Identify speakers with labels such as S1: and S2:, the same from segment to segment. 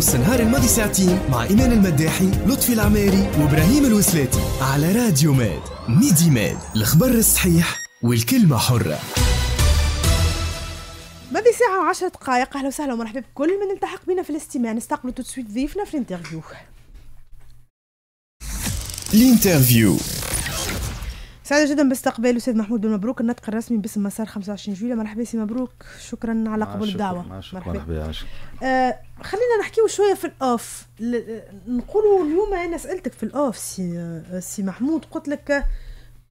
S1: نص نهار الماضي ساعتين مع إيمان المداحي لطفي العماري وإبراهيم الوسلاتي على راديو ماد ميدي ماد الخبر الصحيح والكلمة حرة ماضي ساعة وعشرة دقائق أهلا وسهلا ومرحبا بكل من التحق بنا في الاستماع نستقبلوا تسويت ضيفنا في الانترفيو الانترفيو سعيدة جدا باستقبال الأستاذ محمود بن مبروك الناطق الرسمي باسم مسار 25 جويلة مرحبا سي مبروك شكرا على قبول الدعوة مرحبا آه خلينا نحكيو شوية في الأوف آه، نقولوا اليوم أنا سألتك في الأوف سي آه، سي محمود قلت لك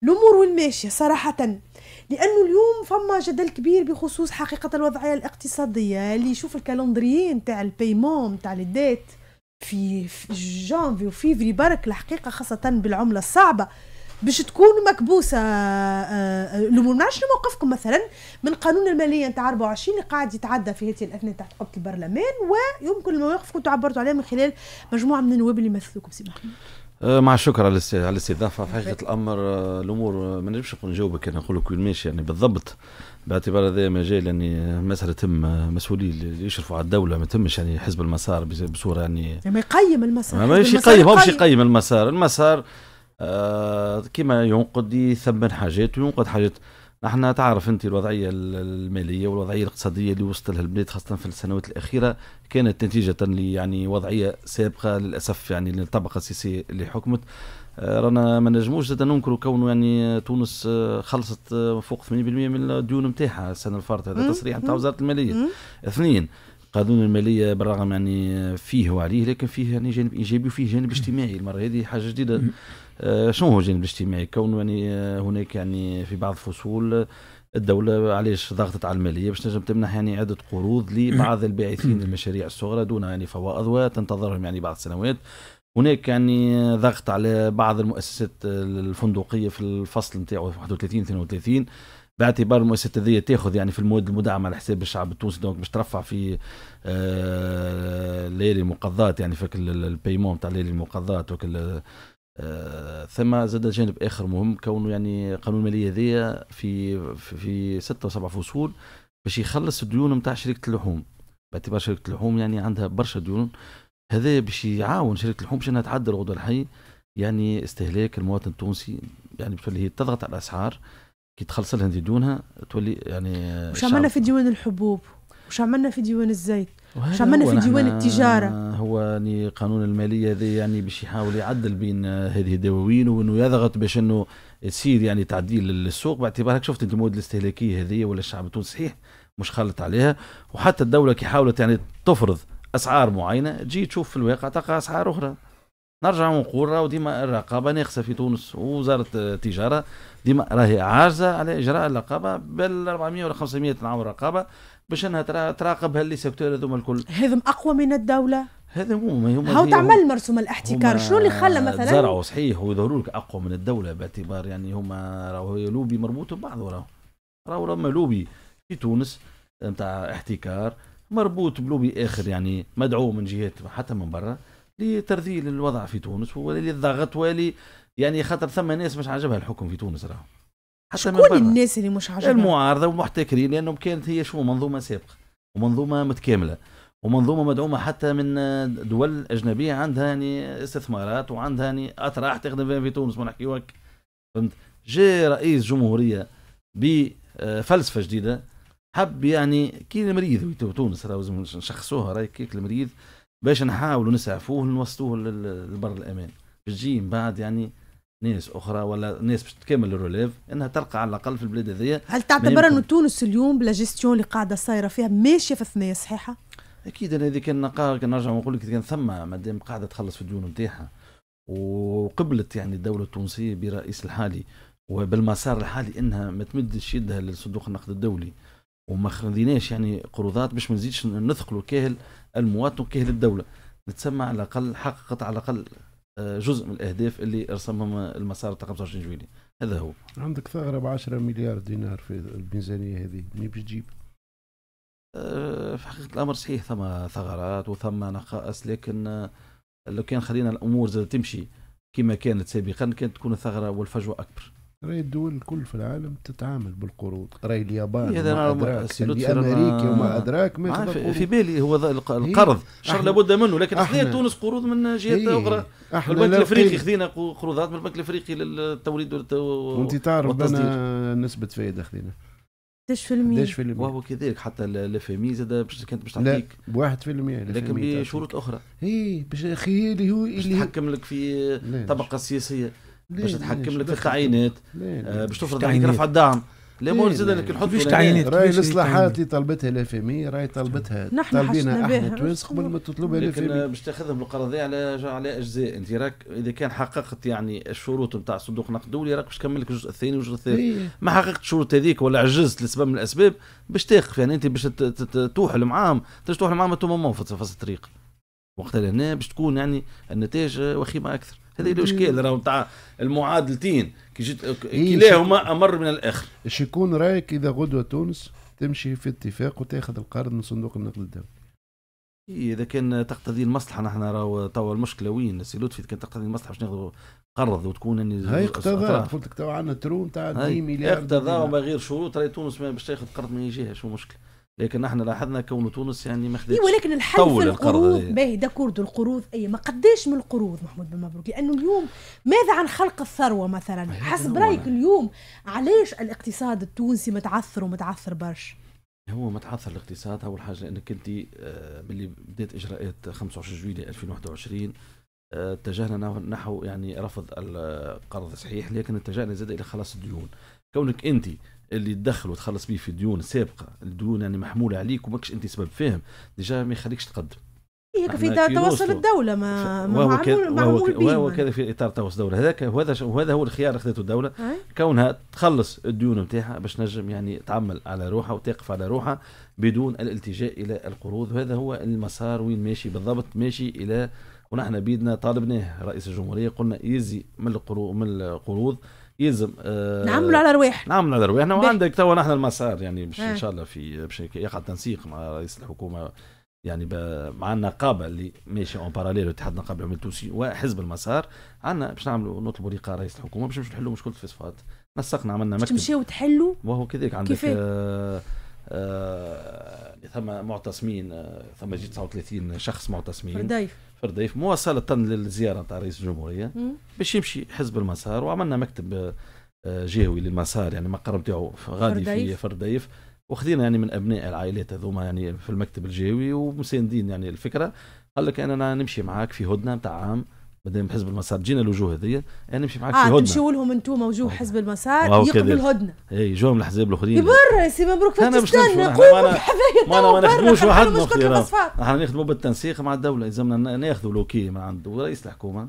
S1: الأمور وين ماشية صراحة لأنه اليوم فما جدل كبير بخصوص حقيقة الوضعية الاقتصادية اللي يشوف الكالندريين تاع البيمون تاع الديت في جانفي وفيفري برك الحقيقة خاصة بالعملة الصعبة باش تكون مكبوسه الامور ما شنو موقفكم مثلا من قانون الماليه نتاع 24 اللي قاعد يتعدى في هذه الاثناء تحت قبه البرلمان ويمكن المواقف كنتوا عبرتوا عليها من خلال مجموعه من النواب اللي يمثلوكم سي محمد
S2: آه، مع الشكر على على الاستضافه في حقيقه الامر آه، الامور آه، ما نجمش نجاوبك انا نقول لك ماشي يعني بالضبط باعتبار هذا مجال يعني مساله تم مسؤولين اللي يشرفوا على الدوله ما تمش يعني حزب المسار بصوره يعني ما
S1: يعني يقيم المسار ما يقيم هو يقيم
S2: المسار المسار آه، كما ينقد يثمن حاجات وينقد حاجات نحن تعرف انت الوضعيه الماليه والوضعيه الاقتصاديه اللي وصلت لها البلاد خاصه في السنوات الاخيره كانت نتيجه لي يعني وضعيه سابقه للاسف يعني للطبقه السياسيه اللي حكمت آه، رانا ما نجموش زاد ننكروا كونه يعني تونس آه، خلصت فوق 80% من الديون نتاعها السنه الفارطه هذا تصريح نتاع وزاره الماليه اثنين قانون الماليه بالرغم يعني فيه وعليه لكن فيه يعني جانب ايجابي وفيه جانب اجتماعي المره هذه حاجه جديده آه، شنو هو الجانب الاجتماعي كون يعني آه، هناك يعني في بعض الفصول الدولة علاش ضغطت على المالية باش تنجم تمنح يعني عدة قروض لبعض الباعثين المشاريع الصغرى دون يعني فوائض وتنتظرهم يعني بعض السنوات هناك يعني ضغط على بعض المؤسسات الفندقية في الفصل نتاعو 31 32 باعتبار المؤسسات هذه تاخذ يعني في المواد المدعمه على حساب الشعب التونسي دونك باش ترفع في الليالي آه، المقضات يعني فك البيمون تاع الليالي المقضات وكل آه، ثم زاد جانب اخر مهم كونه يعني قانون الماليه هذايا في في ستة وسبع فصول باش يخلص الديون نتاع شركه اللحوم باعتبار شركه اللحوم يعني عندها برشا ديون هذا باش يعاون شركه اللحوم باش انها تعدل الوضع الحي يعني استهلاك المواطن التونسي يعني بتولي هي تضغط على الاسعار كي تخلص لها ديونها تولي يعني وش عملنا في
S1: ديوان الحبوب وش عملنا في ديوان الزيت عملنا في ديوان التجاره
S2: هو يعني قانون الماليه هذا يعني باش يحاول يعدل بين هذه الدواوين وانه يضغط باش انه يصير يعني تعديل للسوق باعتبارك شفت انت المواد الاستهلاكيه هذه ولا الشعب التونسي صحيح مش خلط عليها وحتى الدوله كي حاولت يعني تفرض اسعار معينه تجي تشوف في الواقع تلقى اسعار اخرى نرجع ونقول راهو ديما الرقابه ناقصه في تونس ووزاره التجاره ديما راهي عاجزه على اجراء الرقابه بال 400 ولا 500 عام رقابه باش انها تراقب هاللي سيكتور هذوما الكل هذم اقوى من الدوله هذا ما هو هاو تعمل
S1: مرسوم الاحتكار شنو اللي خلى مثلا زرعوا
S2: صحيح ويظهروا لك اقوى من الدوله باعتبار يعني هما راهو لوبي مربوط ببعض راهو راهو راهو لوبي في تونس نتاع احتكار مربوط بلوبي اخر يعني مدعوم من جهات حتى من برا لترذيل الوضع في تونس وللضغط ولي يعني خاطر ثم ناس مش عجبها الحكم في تونس راهو
S1: حتى شكون الناس اللي مش عجبها المعارضه
S2: والمحتكرين لانهم كانت هي شو منظومه سابقه ومنظومه متكامله ومنظومه مدعومه حتى من دول اجنبيه عندها يعني استثمارات وعندها يعني اطراح تخدم في تونس ما نحكيوك فهمت جاء رئيس جمهوريه بفلسفه جديده حب يعني كي المريض تونس تونس لازم نشخصوها راهي كيك المريض باش نحاولوا نسعفوه ونوصلوه للبر الامان باش تجي من بعد يعني ناس اخرى ولا ناس باش تكمل الروليف انها تلقى على الاقل في البلاد هذيا هل تعتبر انه
S1: تونس اليوم بلا جيستيون اللي قاعده صايره فيها ماشيه في ثنايا صحيحه؟
S2: اكيد انا هذه كان كان نرجع ونقول لك كان ثم مادام قاعده تخلص في الديون نتاعها وقبلت يعني الدوله التونسيه برئيس الحالي وبالمسار الحالي انها ما تمدش يدها للصندوق النقد الدولي وما خذيناش يعني قروضات باش ما نزيدش نثقلوا كاهل المواطن وكاهل الدوله نتسمى على الاقل حققت على الاقل آه، جزء من الاهداف اللي رسمهم المسار تاع 25 جويليه هذا هو
S3: عندك ثغره ب 10 مليار دينار في الميزانيه هذه منين باش تجيب؟
S2: آه، في حقيقه الامر صحيح ثم ثغرات وثم نقائص لكن آه، لو كان خلينا الامور زاد تمشي كما كانت سابقا كانت تكون الثغره والفجوه
S3: اكبر راهي الدول الكل في العالم تتعامل بالقروض راهي اليابان إيه، وما أدراك أمريكا وما أدراك ما في, بالي
S2: هو إيه. القرض شر لابد منه لكن احنا
S1: تونس قروض من جهة إيه. أخرى البنك الأفريقي
S2: خذينا قروضات من البنك الأفريقي
S3: للتوريد وانت تعرف أنا نسبة فائدة خذينا
S1: قداش في المية؟ قداش
S3: في المية؟
S2: وهو كذلك حتى اي زاد باش كانت باش تعطيك بواحد في المية لكن بشروط أخرى. إي باش خيالي هو اللي يتحكم لك في طبقة سياسية. باش تحكم لك في التعيينات آه، باش تفرض عليك رفع الدعم لا مول زاد لك نحط فيش تعيينات راهي الاصلاحات
S3: اللي طلبتها لافامي راهي طلبتها طالبينها احنا تونس قبل ما تطلبها لافامي
S2: باش تاخذهم القرضيه على على اجزاء انت راك اذا كان حققت يعني الشروط نتاع صندوق نقد دولي راك باش تكمل لك الجزء الثاني والجزء الثالث إيه. ما حققت الشروط هذيك ولا عجزت لسبب من الاسباب باش تقف يعني انت باش توحل معاهم توحل معاهم تو في الطريق وقتها هنا باش تكون يعني النتائج آه، وخيمه اكثر هذا الاشكال راهو نتاع المعادلتين
S3: كي جيت كلاهما إيه، امر من الاخر اش يكون رايك اذا غدوه تونس تمشي في اتفاق وتاخذ القرض من صندوق النقد الدولي إيه، اذا كان تقتضي
S2: المصلحه نحن راهو توا المشكله وين سي لطفي كان تقتضي المصلحه باش ناخذوا قرض وتكون اني هاي
S1: اقتضى قلت
S3: لك تو عندنا ترو تاع 2 مليار اقتضى وما
S2: غير شروط راهي تونس باش تاخذ قرض ما جهه شو مشكله لكن احنا لاحظنا كون تونس يعني ما خدتش إيه، ولكن الحل في
S1: القروض باهي داكورد القروض اي ما قداش من القروض محمود بن مبروك لانه اليوم ماذا عن خلق الثروه مثلا أيوة، حسب رايك اليوم علاش الاقتصاد التونسي متعثر ومتعثر برشا
S2: هو متعثر الاقتصاد اول حاجه انك انت آه، باللي بدات اجراءات 25 جويلية 2021 آه، اتجهنا نحو يعني رفض القرض صحيح لكن اتجهنا زاد الى خلاص الديون كونك انت اللي تدخل وتخلص به في ديون سابقه الديون يعني محموله عليك وماكش انت سبب فاهم ديجا ما يخليكش تقدم هيك إيه، في اطار تواصل
S1: الدوله ما ف... وهو كذا وهو, وهو كذا
S2: في اطار تواصل الدوله هذاك وهذا ش... وهذا هو الخيار اللي اخذته الدوله كونها تخلص الديون نتاعها باش نجم يعني تعمل على روحها وتقف على روحها بدون الالتجاء الى القروض وهذا هو المسار وين ماشي بالضبط ماشي الى ونحن بيدنا طالبناه رئيس الجمهوريه قلنا يزي من القروض من القروض يلزم آه نعملوا على رواحنا نعملوا على رواحنا وعندك توا نحن المسار يعني باش آه. ان شاء الله في باش يقع تنسيق مع رئيس الحكومه يعني مع النقابه اللي ماشي اون باراليل اتحاد النقابه العمال التونسي وحزب المسار عندنا باش نعملوا نطلبوا لقاء رئيس الحكومه باش نحلوا مشكله الفسفات نسقنا عملنا مكتب تمشيو تحلوا وهو كذلك عندك آه آه، ثم معتصمين آه، ثم جيت 39 شخص معتصمين فرديف فرديف مواصلة للزيارة نتاع رئيس الجمهورية باش يمشي حزب المسار وعملنا مكتب آه، جهوي للمسار يعني المقر نتاعو غادي في فرديف وخذينا يعني من ابناء العائلات هذوما يعني في المكتب الجهوي ومساندين يعني الفكره قال لك انا نمشي معاك في هدنه نتاع عام مادام آه، حزب المسار جينا الوجوه هذيا انا نمشي معاك في في اه تمشيو
S1: لهم انتم وجوه حزب المسار يقبلوا الهدنه
S2: اي جوهم الاحزاب الاخرين
S1: برا سي مبروك تستنى قوموا ما انا ما نخدموش وحدنا احنا
S2: نخدموا بالتنسيق مع الدوله يلزمنا ناخذوا لوكي من عند رئيس الحكومه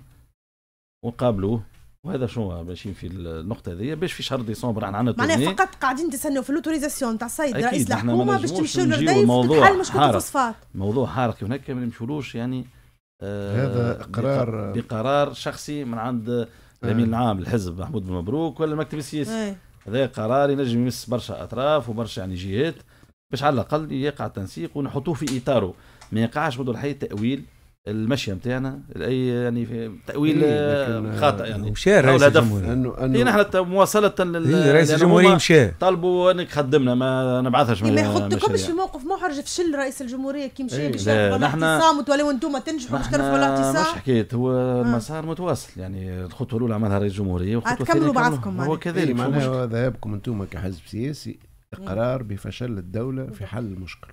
S2: ونقابلوه وهذا شنو ماشيين في النقطة هذه باش في شهر ديسمبر احنا عندنا معناها فقط
S1: قاعدين تستناو في لوتوريزاسيون تاع السيد رئيس الحكومة باش تمشيو للرديف بحال مشكلة الفوسفات
S2: موضوع حارق هناك ما نمشولوش يعني هذا آه، قرار بقرار شخصي من عند آه. الامين العام الحزب محمود بن مبروك ولا المكتب السياسي هذا قرار ينجم يمس برشا اطراف وبرشا يعني جهات باش على الاقل يقع التنسيق ونحطوه في اطاره ما يقعش بدون حي تاويل المشيه نتاعنا اي يعني في تاويل إيه، آه، خاطئ يعني مشى رئيس الجمهوريه انه انه إيه، نحن مواصله لل إيه، رئيس الجمهوريه مشى طلبوا انك خدمنا ما نبعثش ما يحطكمش في
S1: موقف محرج فشل رئيس الجمهوريه كي مشى باش يعمل اعتصام وتوليو انتم تنجحوا باش
S2: ترفعوا الاعتصام مش حكيت هو المسار آه. متواصل يعني الخطوه الاولى عملها رئيس الجمهوريه وخطوه الثانيه بعضكم هو كذلك معناها
S3: ذهابكم انتم كحزب سياسي اقرار بفشل الدوله في حل المشكل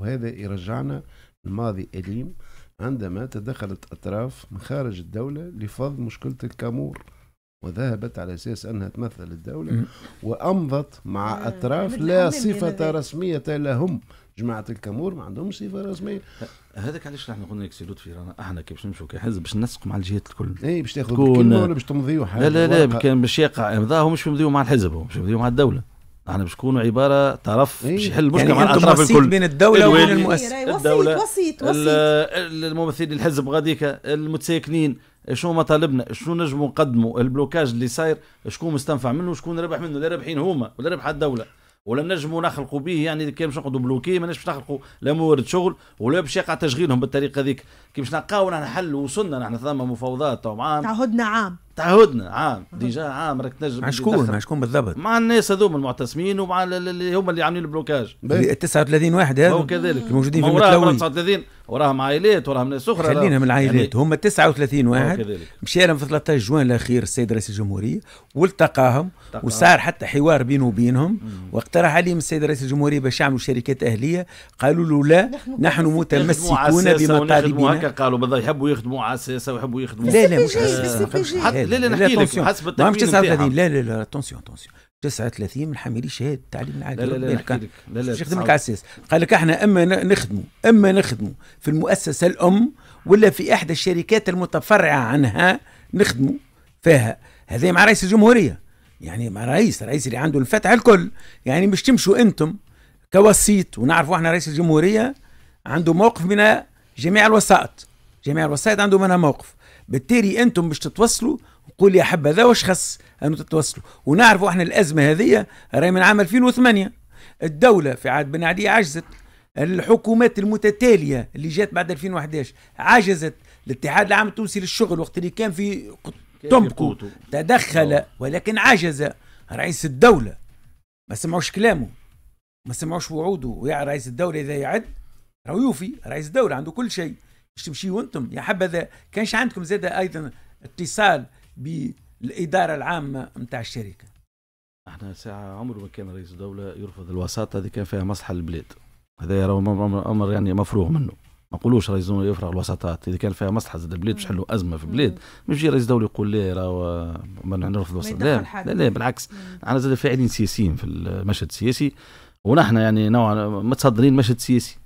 S3: وهذا يرجعنا الماضي اليم عندما تدخلت أطراف من خارج الدولة لفض مشكلة الكامور وذهبت على أساس أنها تمثل الدولة وأمضت مع آه، أطراف يعني لا صفة رسمية لهم جماعة الكامور ما عندهمش صفة رسمية هذاك علاش احنا قلنا لك سيلوت لطفي رانا احنا كيفاش نمشوا كحزب باش نسق مع الجهات الكل اي باش تاخذ كلمه ولا باش تمضيوا حاجه لا لا لا
S2: كان باش يقع امضاء هم مش يمضيوا مع الحزب هم مش يمضيوا مع الدوله احنا باش نكونوا عباره طرف باش إيه. يحل المشكله يعني مع الاطراف الكل بين الدوله وبين المؤسسه الدوله وسيط وسيط الممثلين الحزب غاديك المتساكنين شنو مطالبنا شنو نجموا نقدموا البلوكاج اللي صاير شكون مستنفع منه وشكون ربح منه لا رابحين هما ولا ربح الدوله ولا نجموا نخلقوا به يعني كان باش نقعدوا بلوكي ما نجمش نخلقوا لا موارد شغل ولا باش يقع تشغيلهم بالطريقه هذيك كي باش نلقاو نحن حل وصلنا نحن ثم مفاوضات معاهم
S1: تعهدنا عام
S2: تعهدنا عام ديجا عام راك تنجم مع شكون مع شكون بالضبط مع الناس هذوما المعتصمين ومع اللي هما اللي عاملين البلوكاج 39 واحد هذا وكذلك الموجودين في المتلوي 39 وراهم عائلات وراهم ناس اخرى خلينا من العائلات
S4: يعني هم 39 واحد مشى لهم في 13 جوان الاخير السيد رئيس الجمهوريه والتقاهم وصار حتى حوار بينه وبينهم واقترح عليهم السيد رئيس الجمهوريه باش يعملوا شركات اهليه قالوا له لا نحن متمسكون بمطالبنا هكا
S2: قالوا بالضبط يحبوا يخدموا على السياسه ويحبوا يخدموا لا لا مش آه، حسب لا لا نحكي لك حسب التقييم
S4: لا لا لا اتونسيون اتونسيون 39 من حاملي شهاده التعليم العالي لا لا لا لا, لك. لا, لا يخدم لك على السياسه قال لك احنا اما نخدموا اما نخدموا في المؤسسه الام ولا في احدى الشركات المتفرعه عنها نخدموا فيها هذا مع رئيس الجمهوريه يعني مع رئيس رئيس اللي عنده الفتح الكل يعني مش تمشوا انتم كوسيط ونعرفوا احنا رئيس الجمهوريه عنده موقف من جميع الوسائط جميع الوسائط عنده منها موقف بالتالي انتم مش تتوصلوا قول يا هذا واش خص انه تتوصلوا ونعرفوا احنا الازمه هذه راهي من عام 2008 الدوله في عهد بن علي عجزت الحكومات المتتاليه اللي جات بعد 2011 عجزت الاتحاد العام التونسي للشغل وقت اللي كان في تنبكو تدخل آه. ولكن عجز رئيس الدوله ما سمعوش كلامه ما سمعوش وعوده ويا رئيس الدوله اذا يعد راهو يوفي رئيس الدوله عنده كل شيء باش تمشيو انتم يا يعني حبذا كانش عندكم زاده ايضا اتصال بالاداره
S2: العامه نتاع الشركه احنا ساعه عمره ما كان رئيس دوله يرفض الوساطه اللي كان فيها مصلحه للبلاد هذا امر يعني مفروغ منه ما نقولوش رئيس دوله يفرغ الوساطات اذا كان فيها مصلحه زاد البلاد باش يحلوا ازمه في البلاد ما يجي رئيس دوله يقول لي راهو ما نرفض الوساطات لا لا, لا بالعكس احنا زاد فاعلين سياسيين في المشهد السياسي ونحن يعني نوعا متصدرين المشهد السياسي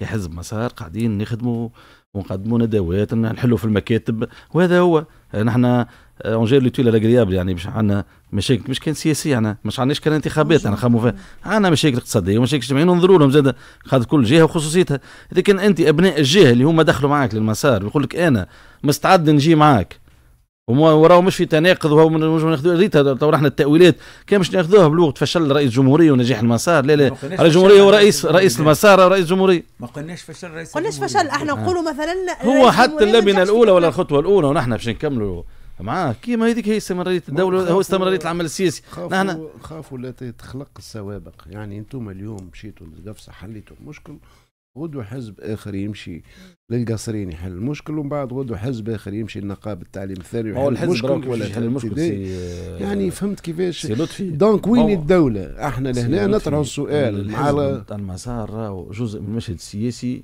S2: كحزب مسار قاعدين نخدموا ونقدموا ندوات نحلوا في المكاتب وهذا هو نحن اون جير لو تويل يعني مش عندنا مشاكل مش كان سياسيه انا مش عندناش كان انتخابات انا خمو فيها عندنا مشاكل اقتصاديه ومشاكل اجتماعيه ننظروا لهم زاد خاطر كل جهه وخصوصيتها اذا كان انت ابناء الجهه اللي هما دخلوا معاك للمسار ويقول لك انا مستعد نجي معاك وراه مش في تناقض وهو مش ناخذوها ريت تو احنا التاويلات كان مش ناخذوها بالوقت فشل رئيس جمهوريه ونجاح المسار لا لا رئيس جمهوريه هو رئيس رئيس المسار رئيس جمهوريه
S1: ما قلناش فشل رئيس قلناش فشل احنا آه. نقولوا مثلا هو حتى اللبنه الاولى ولا
S2: الخطوه الاولى ونحن باش نكملوا معاه كيما هذيك هي استمراريه الدوله هو استمراريه العمل السياسي نحن
S3: خافوا لا تتخلق السوابق يعني انتم اليوم مشيتوا للقفصه حليتوا المشكل غدو حزب آخر يمشي للقصرين يحل المشكل ومن بعد غدو حزب آخر يمشي للنقابة التعليم الثانوي يحل المشكل ولا يحل المشكل يعني فهمت كيفاش دونك وين الدولة احنا لهنا نطرح السؤال مع
S2: المسار جزء من المشهد السياسي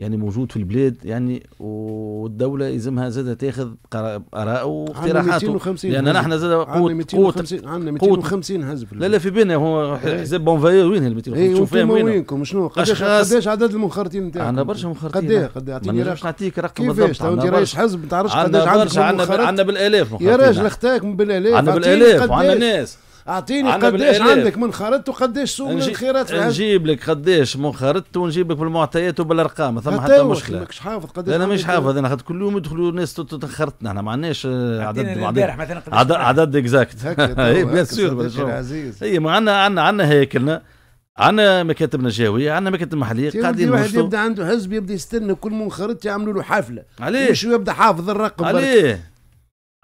S2: يعني موجود في البلاد يعني والدوله يلزمها زاد تاخذ اراء واقتراحاته لان نحن زاد قوه 250
S3: عندنا 250 حزب لا
S2: لا في بالنا هو إيه. حزب بونفاير وين هال 250 شوف وين وينكم شنو قداش قداش
S3: عدد المخرطين نتاعكم عندنا برشا مخرطين قداش قداش اعطيني رقم نعطيك رقم بالضبط انت رئيس حزب ما تعرفش قداش عندنا عندنا عندنا بالالاف يا راجل اختاك بالالاف عندنا بالالاف وعندنا ناس اعطيني قداش عندك من خرط وقداش سوق من الخيرات نجيب
S2: لك قداش من خرط ونجيب لك بالمعطيات وبالارقام ثم حتى مشكله ماكش
S3: حافظ قداش انا مش حافظ
S2: انا خاطر كل يوم يدخلوا ناس تخرطنا احنا إيه، إيه، ما عندناش عدد عدد عدد, اكزاكت اي بيان سور اي ما عندنا عندنا عندنا هيكلنا عندنا مكاتب نجاوية عندنا مكاتب محلية قاعدين واحد يبدا
S3: عنده حزب يبدا يستنى كل منخرط يعملوا له حفلة
S2: علاش؟ يبدا حافظ الرقم علاش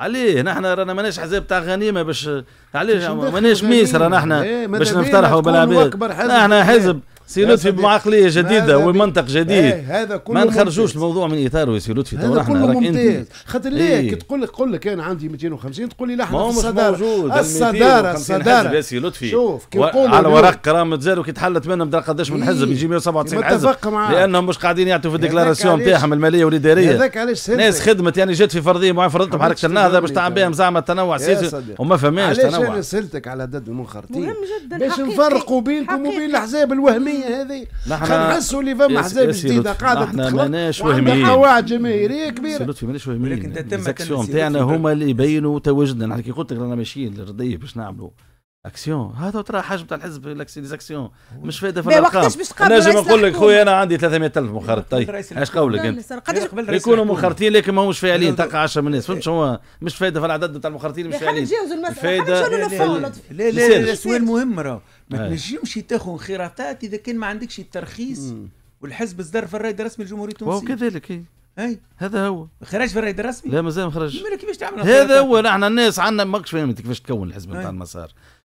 S3: عليه نحن رانا ماناش
S2: حزب تاع غنيمه باش علاش ماناش ميس نحن إيه، باش نفترحوا بالعباد نحن حزب سي لطفي بمعقلية جديده ومنطق جديد إيه، هذا كله ما نخرجوش الموضوع من اطاره سي لطفي هذا كله ممتاز خاطر ليه إيه. كي
S3: تقول لك قول لك انا عندي 250 تقول لي لحظة ما الصداره موجود الصداره الصداره سي لطفي شوف كي على ورق
S2: كرامه زاد كي تحلت منهم بدرا قداش من حزب إيه. يجي 197 حزب لانهم مش قاعدين يعطوا في الديكلاراسيون نتاعهم الماليه والاداريه هذاك علاش ناس خدمت يعني جات في فرضيه معينه فرضتهم حركه النهضه باش تعمل بهم زعما التنوع السياسي وما فماش تنوع علاش انا
S3: سالتك على ضد المنخرطين مهم جدا باش نفرقوا بينكم وبين الاحزاب الوهميه الوهميه هذه نحسوا اللي فما احزاب جديده قاعده تخلق ماناش وهميين قواعد جماهيريه
S2: كبيره سلوتفي ماناش وهميين لكن تتم تاعنا هما اللي يبينوا تواجدنا نحن كي قلت لك رانا ماشيين للرديه باش نعملوا اكسيون هذا ترى حجم تاع الحزب اكسيون مش فايده في الارقام انا نجم نقول لك خويا انا عندي 300 الف مخرط طيب اش قولك انت يكونوا مخرطين لكن ما همش فاعلين تلقى 10 من الناس فهمت شنو مش فايده في العدد تاع المخرطين مش فاعلين فايده لا لا لا سؤال
S4: مهم راه ما تنجمش تاخذ انخراطات اذا كان ما عندكش الترخيص والحزب اصدر في الرايد الرسمي الجمهوري التونسي وكذلك اي اي هذا هو خرج في الرايد الرسمي لا مازال ما خرج كيفاش تعمل هذا هو
S2: احنا الناس عندنا ماكش فاهم كيفاش تكون الحزب نتاع المسار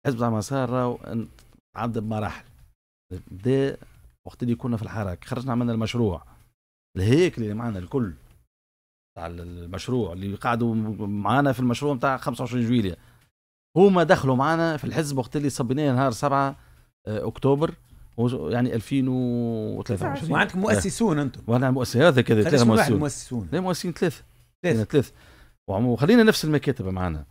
S2: حزب زعما راهو عدى بمراحل بدا وقت اللي كنا في الحراك خرجنا عملنا المشروع الهيكل اللي معنا الكل تاع المشروع اللي قعدوا معنا في المشروع نتاع 25 جويليا هما دخلوا معنا في الحزب وقت اللي صبيناه نهار 7 آه، اكتوبر يعني 2023 وعندك مؤسسون انتم وانا مؤسس هذا كذا ثلاثه مؤسسون مؤسسون لا مؤسسين ثلاثه ثلاثه يعني ثلاثه وخلينا نفس المكاتب معنا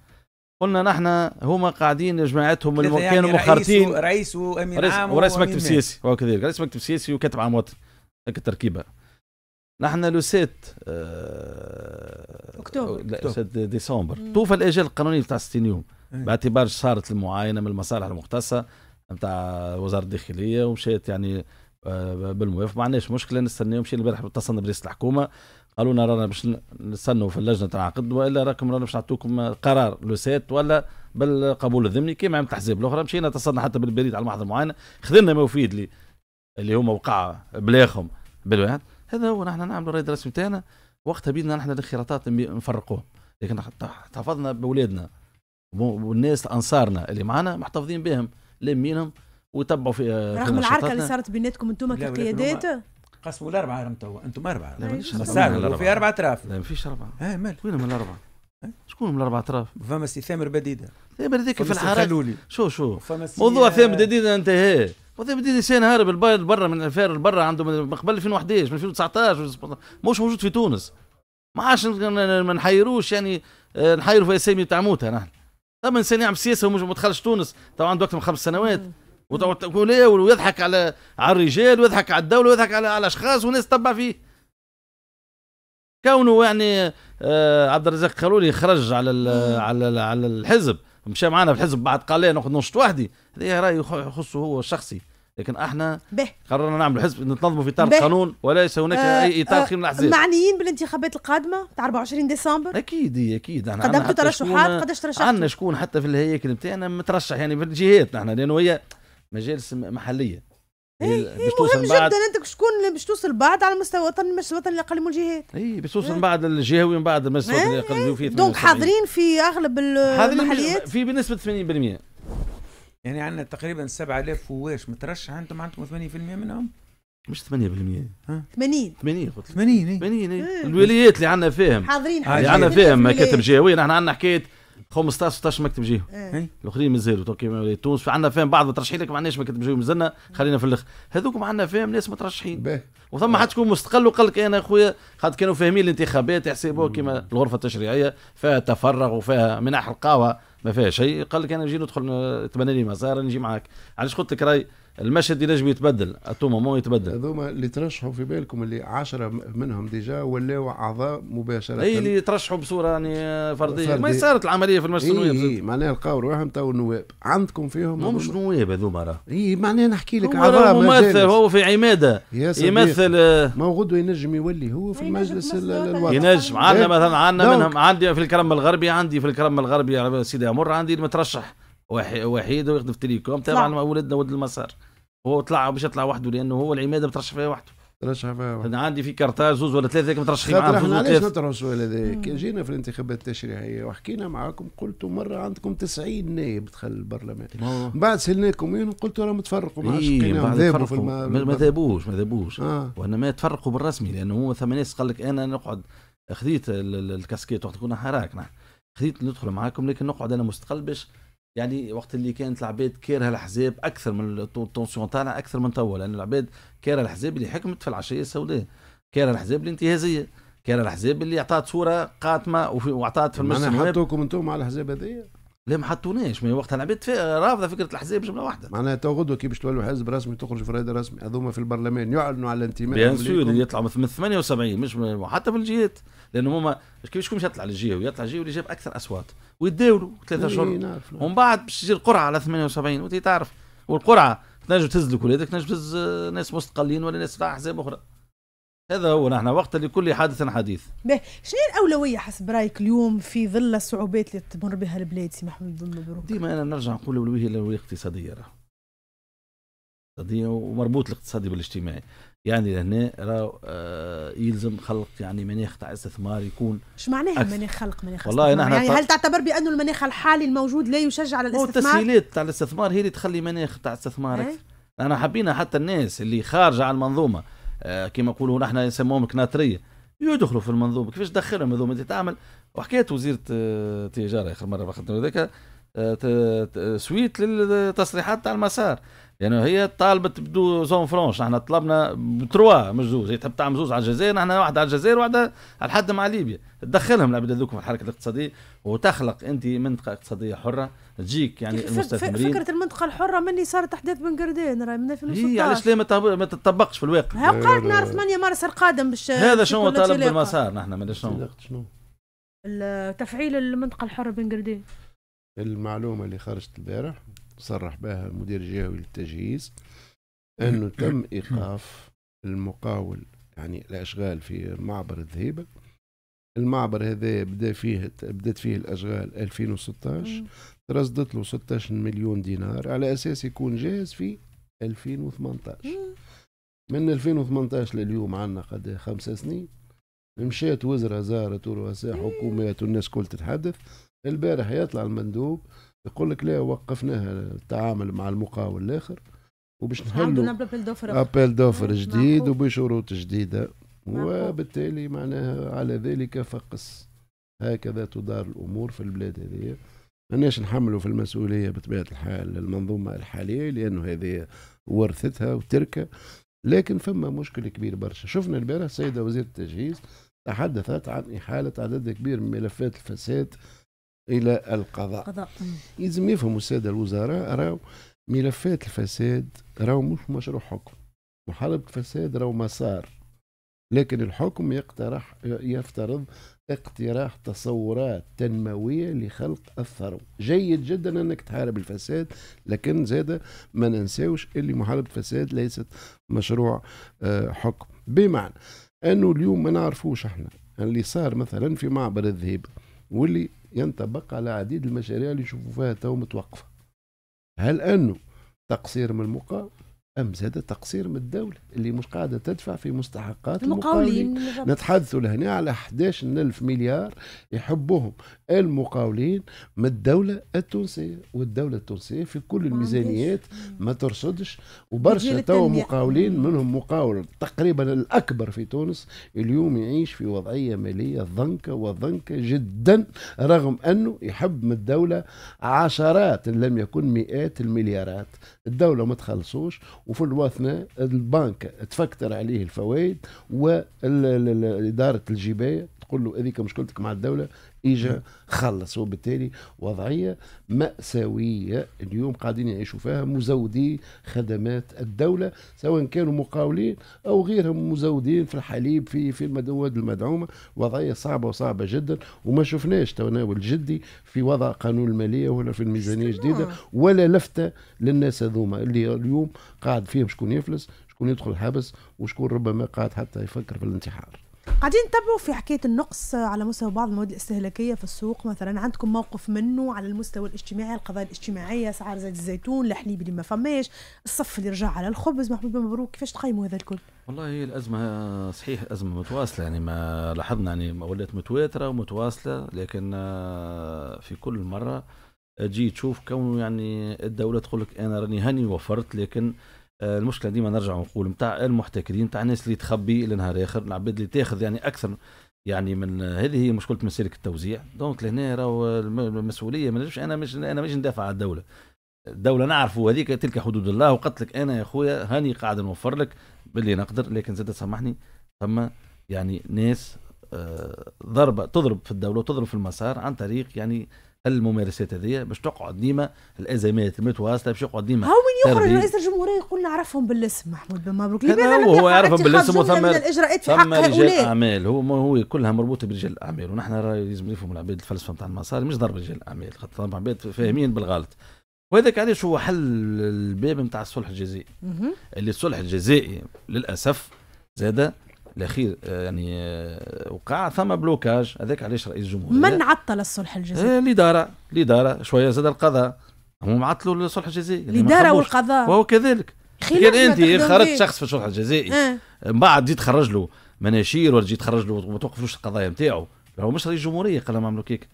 S2: قلنا نحن هما قاعدين جماعتهم اللي يعني كانوا مخرطين رئيس, رئيس وامين رئيس عام ورئيس مكتب سياسي هو كذلك رئيس مكتب سياسي وكاتب عام وطن هيك التركيبه نحن لو سيت آه، اكتوبر لا ديسمبر توفى الاجل القانوني بتاع 60 يوم إيه. باعتبار صارت المعاينه من المصالح المختصه نتاع وزاره الداخليه ومشيت يعني آه، بالموافق ما عندناش مشكله نستناهم مشينا البارح اتصلنا برئيس الحكومه قالوا لنا رانا باش نستنوا في اللجنه تنعقد والا راكم رانا باش نعطوكم قرار لو سيت ولا بالقبول الذمني كما عملت الاحزاب الاخرى مشينا اتصلنا حتى بالبريد على محضر معين خذنا ما يفيد اللي اللي هما وقع بلاخهم بالواحد هذا هو نحن نعملوا الرأي الرسمي تاعنا وقتها بيدنا نحن الانخراطات نفرقوه لكن احتفظنا باولادنا والناس انصارنا اللي معنا محتفظين بهم لامينهم وتبعوا في
S1: رغم العركه اللي صارت بيناتكم انتم كقيادات
S4: قسموا الاربعه رم توا انتم اربعه لا مانيش في اربعه
S2: اطراف لا ما فيش اربعه اه مال وينهم الاربعه اه. شكون من الاربع اطراف؟ فما سي ثامر بديده ثامر هذيك في الحرارة شو شو موضوع ثامر بديده انتهى وثامر بديده سين هارب برا من الفار برا عنده من قبل 2011 من 2019 مش موجود في تونس ما عادش ما نحيروش يعني آه، نحيروا في اسامي تاع موتها نحن ثم انسان يعمل سياسه ومش ما دخلش تونس طبعا عنده اكثر من خمس سنوات ويضحك على على الرجال ويضحك على الدوله ويضحك على على الاشخاص والناس تبع فيه كونه يعني آه عبد الرزاق خلولي خرج على على على الحزب مشى معنا في الحزب بعد قال لي ناخذ نشط وحدي هذا راي يخصه هو الشخصي لكن احنا به. قررنا نعمل حزب نتنظموا في اطار القانون وليس هناك آه اي اطار آه، خير من الاحزاب معنيين
S1: بالانتخابات القادمه تاع 24 ديسمبر اكيد اكيد احنا قدمتوا ترشحات قداش ترشحتوا عندنا
S2: شكون حتى في الهياكل نتاعنا مترشح يعني في الجهات نحن لانه هي مجالس محليه إيه، إيه، باش توصل مهم بعد... جدا
S1: انت شكون باش توصل بعد على مستوى الوطني مش إيه، الوطن اللي من الجهات
S2: اي باش توصل من بعد الجهوي ومن بعد المستوى الوطني اللي من الجهات دونك حاضرين
S1: في اغلب المحليات
S2: في بنسبه 80%
S4: يعني عندنا تقريبا 7000 واش مترشح انتم عندكم 80% منهم
S2: مش 8% ها 80 80 قلت 80 80 الولايات اللي عندنا فيهم حاضرين اللي عندنا فيهم مكاتب جهويه نحن عندنا حكايه 15 16 مكتب جيهم إيه. إيه. الاخرين مازالوا تو تونس عندنا فيهم بعض مترشحين لكن ما عندناش مكتب جيهم مازلنا خلينا في الاخر هذوك عندنا فيهم ناس مترشحين وثم حد تكون مستقل وقال لك انا اخويا خاطر كانوا فاهمين الانتخابات يحسبوها كما الغرفه التشريعيه فيها تفرغ وفيها منح القهوه ما فيها شيء قال لك انا نجي ندخل تبنى لي مسار نجي معاك علاش قلت لك راي المشهد
S3: ينجم يتبدل اتوما مو يتبدل هذوما اللي ترشحوا في بالكم اللي عشرة منهم ديجا ولاو اعضاء مباشره اي اللي
S2: ترشحوا بصوره يعني فرديه فردي. ما صارت العمليه في المجلس النواب
S3: اي معناها لقاو رواحهم تو نواب عندكم فيهم مو مش نواب هذوما راه اي معناها نحكي لك اعضاء ممثل هو في عماده يمثل ما هو غدوه ينجم يولي هو في المجلس الوطني ينجم عندنا إيه؟ مثلا عندنا منهم
S2: عندي في الكرم الغربي عندي في الكرم الغربي يعني سيدي امر عندي المترشح وحيد ويخدم في تيليكوم تابع نعم. ولدنا ولد المسار هو طلع
S3: باش يطلع وحده لانه هو العماده مترشح فيها وحده ترشح فيها وحده عندي
S2: في كارتاج زوز ولا ثلاثه مترشحين معاه زوز علاش
S3: نطرحوا السؤال هذا كي جينا في الانتخابات التشريعيه وحكينا معاكم قلتوا مره عندكم 90 نائب دخل البرلمان من بعد سالناكم وين قلتوا راهم تفرقوا ما عادش إيه، في الم... ما
S2: ذابوش ما ذابوش آه. وانما تفرقوا بالرسمي لانه هو ثم ناس قال لك انا نقعد خذيت الكاسكيت وقت كنا حراك نحن نعم. خذيت ندخل معاكم لكن نقعد انا مستقل باش يعني وقت اللي كانت العباد كارهه الاحزاب اكثر من التونسيون تاعنا اكثر من توا لان العباد كارهه الاحزاب اللي حكمت في العشيه السوداء كارهه الاحزاب الانتهازيه كارهه الاحزاب اللي اعطات صوره قاتمه وعطات في المسجد حطوكم
S3: انتم على الاحزاب هذايا ليه ما حطوناش من وقتها العباد رافضه فكره الاحزاب بجمله واحده معناتها غدوه كي باش تولوا حزب رسمي تخرج في رأي رسمي هذوما في البرلمان يعلنوا على الانتماء بيان سور
S2: يطلعوا من 78 مش حتى في الجهات لانه هما كيفاش كون يطلع للجهه ويطلع الجهه واللي جاب اكثر اصوات ويداولوا ثلاثه شهور ومن بعد باش تجي القرعه على 78 وانت تعرف والقرعه تنجم تهز لك ولادك تنجم تهز ناس مستقلين ولا ناس تاع احزاب اخرى هذا هو نحن وقت لكل حادث حديث
S1: به شنو الاولويه حسب رايك اليوم في ظل الصعوبات اللي تمر بها البلاد سي محمد بن مبروك ديما انا نرجع
S2: نقول الاولويه الاولويه اقتصاديه راه ومربوط الاقتصادي بالاجتماعي يعني لهنا راه آه، يلزم خلق يعني مناخ تاع استثمار يكون شو معناها مناخ خلق مناخ والله نحن يعني هل
S1: تعتبر بانه المناخ الحالي الموجود لا يشجع على الاستثمار؟ التسهيلات
S2: تاع الاستثمار هي اللي تخلي مناخ تاع استثمارك إيه. انا حبينا حتى الناس اللي خارجه على المنظومه آه، كما نقولوا نحن نسموهم كناتريه يدخلوا في المنظومه كيفاش تدخلهم هذوما انت تعمل وحكايه وزيره التجاره اخر مره اخذت هذاك آه، سويت للتصريحات تاع المسار لأنه يعني هي طالبت بدو زون فرونش نحن طلبنا بتروا مش زوز هي تحب تعمل زوز على الجزائر نحن واحد على الجزائر واحدة على الحد مع ليبيا تدخلهم العباد هذوك في الحركة الاقتصادية وتخلق أنت منطقة اقتصادية حرة تجيك يعني المستثمرين فكرة
S1: المنطقة الحرة مني صارت أحداث بن قردين راهي من 2016 هي علاش ليه
S2: ما تطبقش في الواقع ها قالت نعرف
S1: 8 مارس القادم باش هذا شنو طالب
S3: بالمسار نحن شنو؟ شنو
S1: تفعيل المنطقة الحرة بن قردين
S3: المعلومة اللي خرجت البارح صرح بها المدير الجهوي للتجهيز أنه تم إيقاف المقاول يعني الأشغال في معبر الذهيبة المعبر هذا بدا فيه بدات فيه الاشغال 2016 ترصدت له 16 مليون دينار على اساس يكون جاهز في 2018 من 2018 لليوم عندنا قد خمس سنين مشات وزراء زارت ورؤساء حكومات والناس كل تتحدث البارح يطلع المندوب يقول لك لا وقفناها التعامل مع المقاول الاخر وباش نحلوا ابل دوفر ابل دوفر جديد وبشروط جديده وبالتالي معناها على ذلك فقس هكذا تدار الامور في البلاد هذه ماناش نحملوا في المسؤوليه بطبيعه الحال المنظومه الحاليه لانه هذه ورثتها وتركه لكن فما مشكل كبير برشا شفنا البارح السيده وزيره التجهيز تحدثت عن احاله عدد كبير من ملفات الفساد الى القضاء قضاء. يلزم يفهموا الساده الوزراء راهو ملفات الفساد راهو مش مشروع حكم محاربه الفساد راهو مسار لكن الحكم يقترح يفترض اقتراح تصورات تنموية لخلق الثروة جيد جدا أنك تحارب الفساد لكن زادة ما ننساوش اللي محاربة الفساد ليست مشروع آه، حكم بمعنى أنه اليوم ما نعرفوش احنا اللي صار مثلا في معبر الذهب واللي ينطبق على عديد المشاريع اللي يشوفوا فيها تو متوقفه هل انه تقصير من المقاول ام زاد تقصير من الدوله اللي مش قاعده تدفع في مستحقات المقاولين نتحدثوا لهنا على 11000 مليار يحبوهم المقاولين من الدولة التونسية والدولة التونسية في كل الميزانيات ما ترصدش وبرشا تو مقاولين منهم مقاول تقريبا الأكبر في تونس اليوم يعيش في وضعية مالية ضنكة وضنكة جدا رغم أنه يحب من الدولة عشرات إن لم يكن مئات المليارات الدولة ما تخلصوش وفي الواثنة البنك تفكتر عليه الفوائد وإدارة الجباية تقول له هذيك مشكلتك مع الدولة اجى نعم. خلص وبالتالي وضعيه ماساويه اليوم قاعدين يعيشوا فيها مزودي خدمات الدوله سواء كانوا مقاولين او غيرهم مزودين في الحليب في في المواد المدعومه وضعيه صعبه وصعبه جدا وما شفناش تناول جدي في وضع قانون الماليه ولا في الميزانيه الجديده ولا لفته للناس هذوما اللي اليوم قاعد فيهم شكون يفلس شكون يدخل الحبس وشكون ربما قاعد حتى يفكر في الانتحار
S1: قاعدين نتبعوا في حكايه النقص على مستوى بعض المواد الاستهلاكيه في السوق مثلا عندكم موقف منه على المستوى الاجتماعي القضايا الاجتماعيه اسعار زيت الزيتون الحليب اللي ما فماش الصف اللي رجع على الخبز محمود مبروك كيفاش تقيموا هذا الكل
S2: والله هي الازمه صحيح ازمه متواصله يعني ما لاحظنا يعني ولات متواتره ومتواصله لكن في كل مره تجي تشوف كونه يعني الدوله تقول لك انا راني هاني وفرت لكن آه، المشكله ديما نرجع ونقول نتاع المحتكرين نتاع الناس اللي تخبي لنهار اخر العباد اللي تاخذ يعني اكثر يعني من هذه هي مشكله مسالك التوزيع دونك لهنا راهو المسؤوليه ما نجمش انا مش انا مش ندافع على الدوله الدولة نعرفوا هذيك تلك حدود الله وقلت لك أنا يا خويا هاني قاعد نوفر لك باللي نقدر لكن زاد سامحني ثم يعني ناس آه، ضربة تضرب في الدولة وتضرب في المسار عن طريق يعني الممارسات هذه باش تقعد ديما الازمات المتواصله باش يقعد ديما هو من يخرج رئيس
S1: الجمهوريه يقول نعرفهم بالاسم محمود بن مبروك لماذا هو, هو يعرفهم بالاسم وثم الاجراءات في حق رجال
S2: اعمال هو هو كلها مربوطه برجال الاعمال ونحن لازم نفهم العباد الفلسفه نتاع المصاري مش ضرب رجال الاعمال خاطر العباد عباد فاهمين بالغلط وهذاك علاش هو حل الباب نتاع الصلح الجزائي اللي الصلح الجزائي للاسف زاد الاخير آه، يعني آه، وقع ثم بلوكاج هذاك علاش رئيس الجمهوريه من
S1: عطل الصلح الجزائري؟ آه،
S2: الاداره الاداره شويه زاد القضاء هم عطلوا الصلح الجزائري يعني الاداره والقضاء وهو كذلك خلال انت خرجت شخص في الصلح الجزائري من بعد جيت تخرج له مناشير ولا جيت تخرج له ما توقفوش القضايا نتاعو هو مش رئيس جمهوريه قال ما عملوا كيك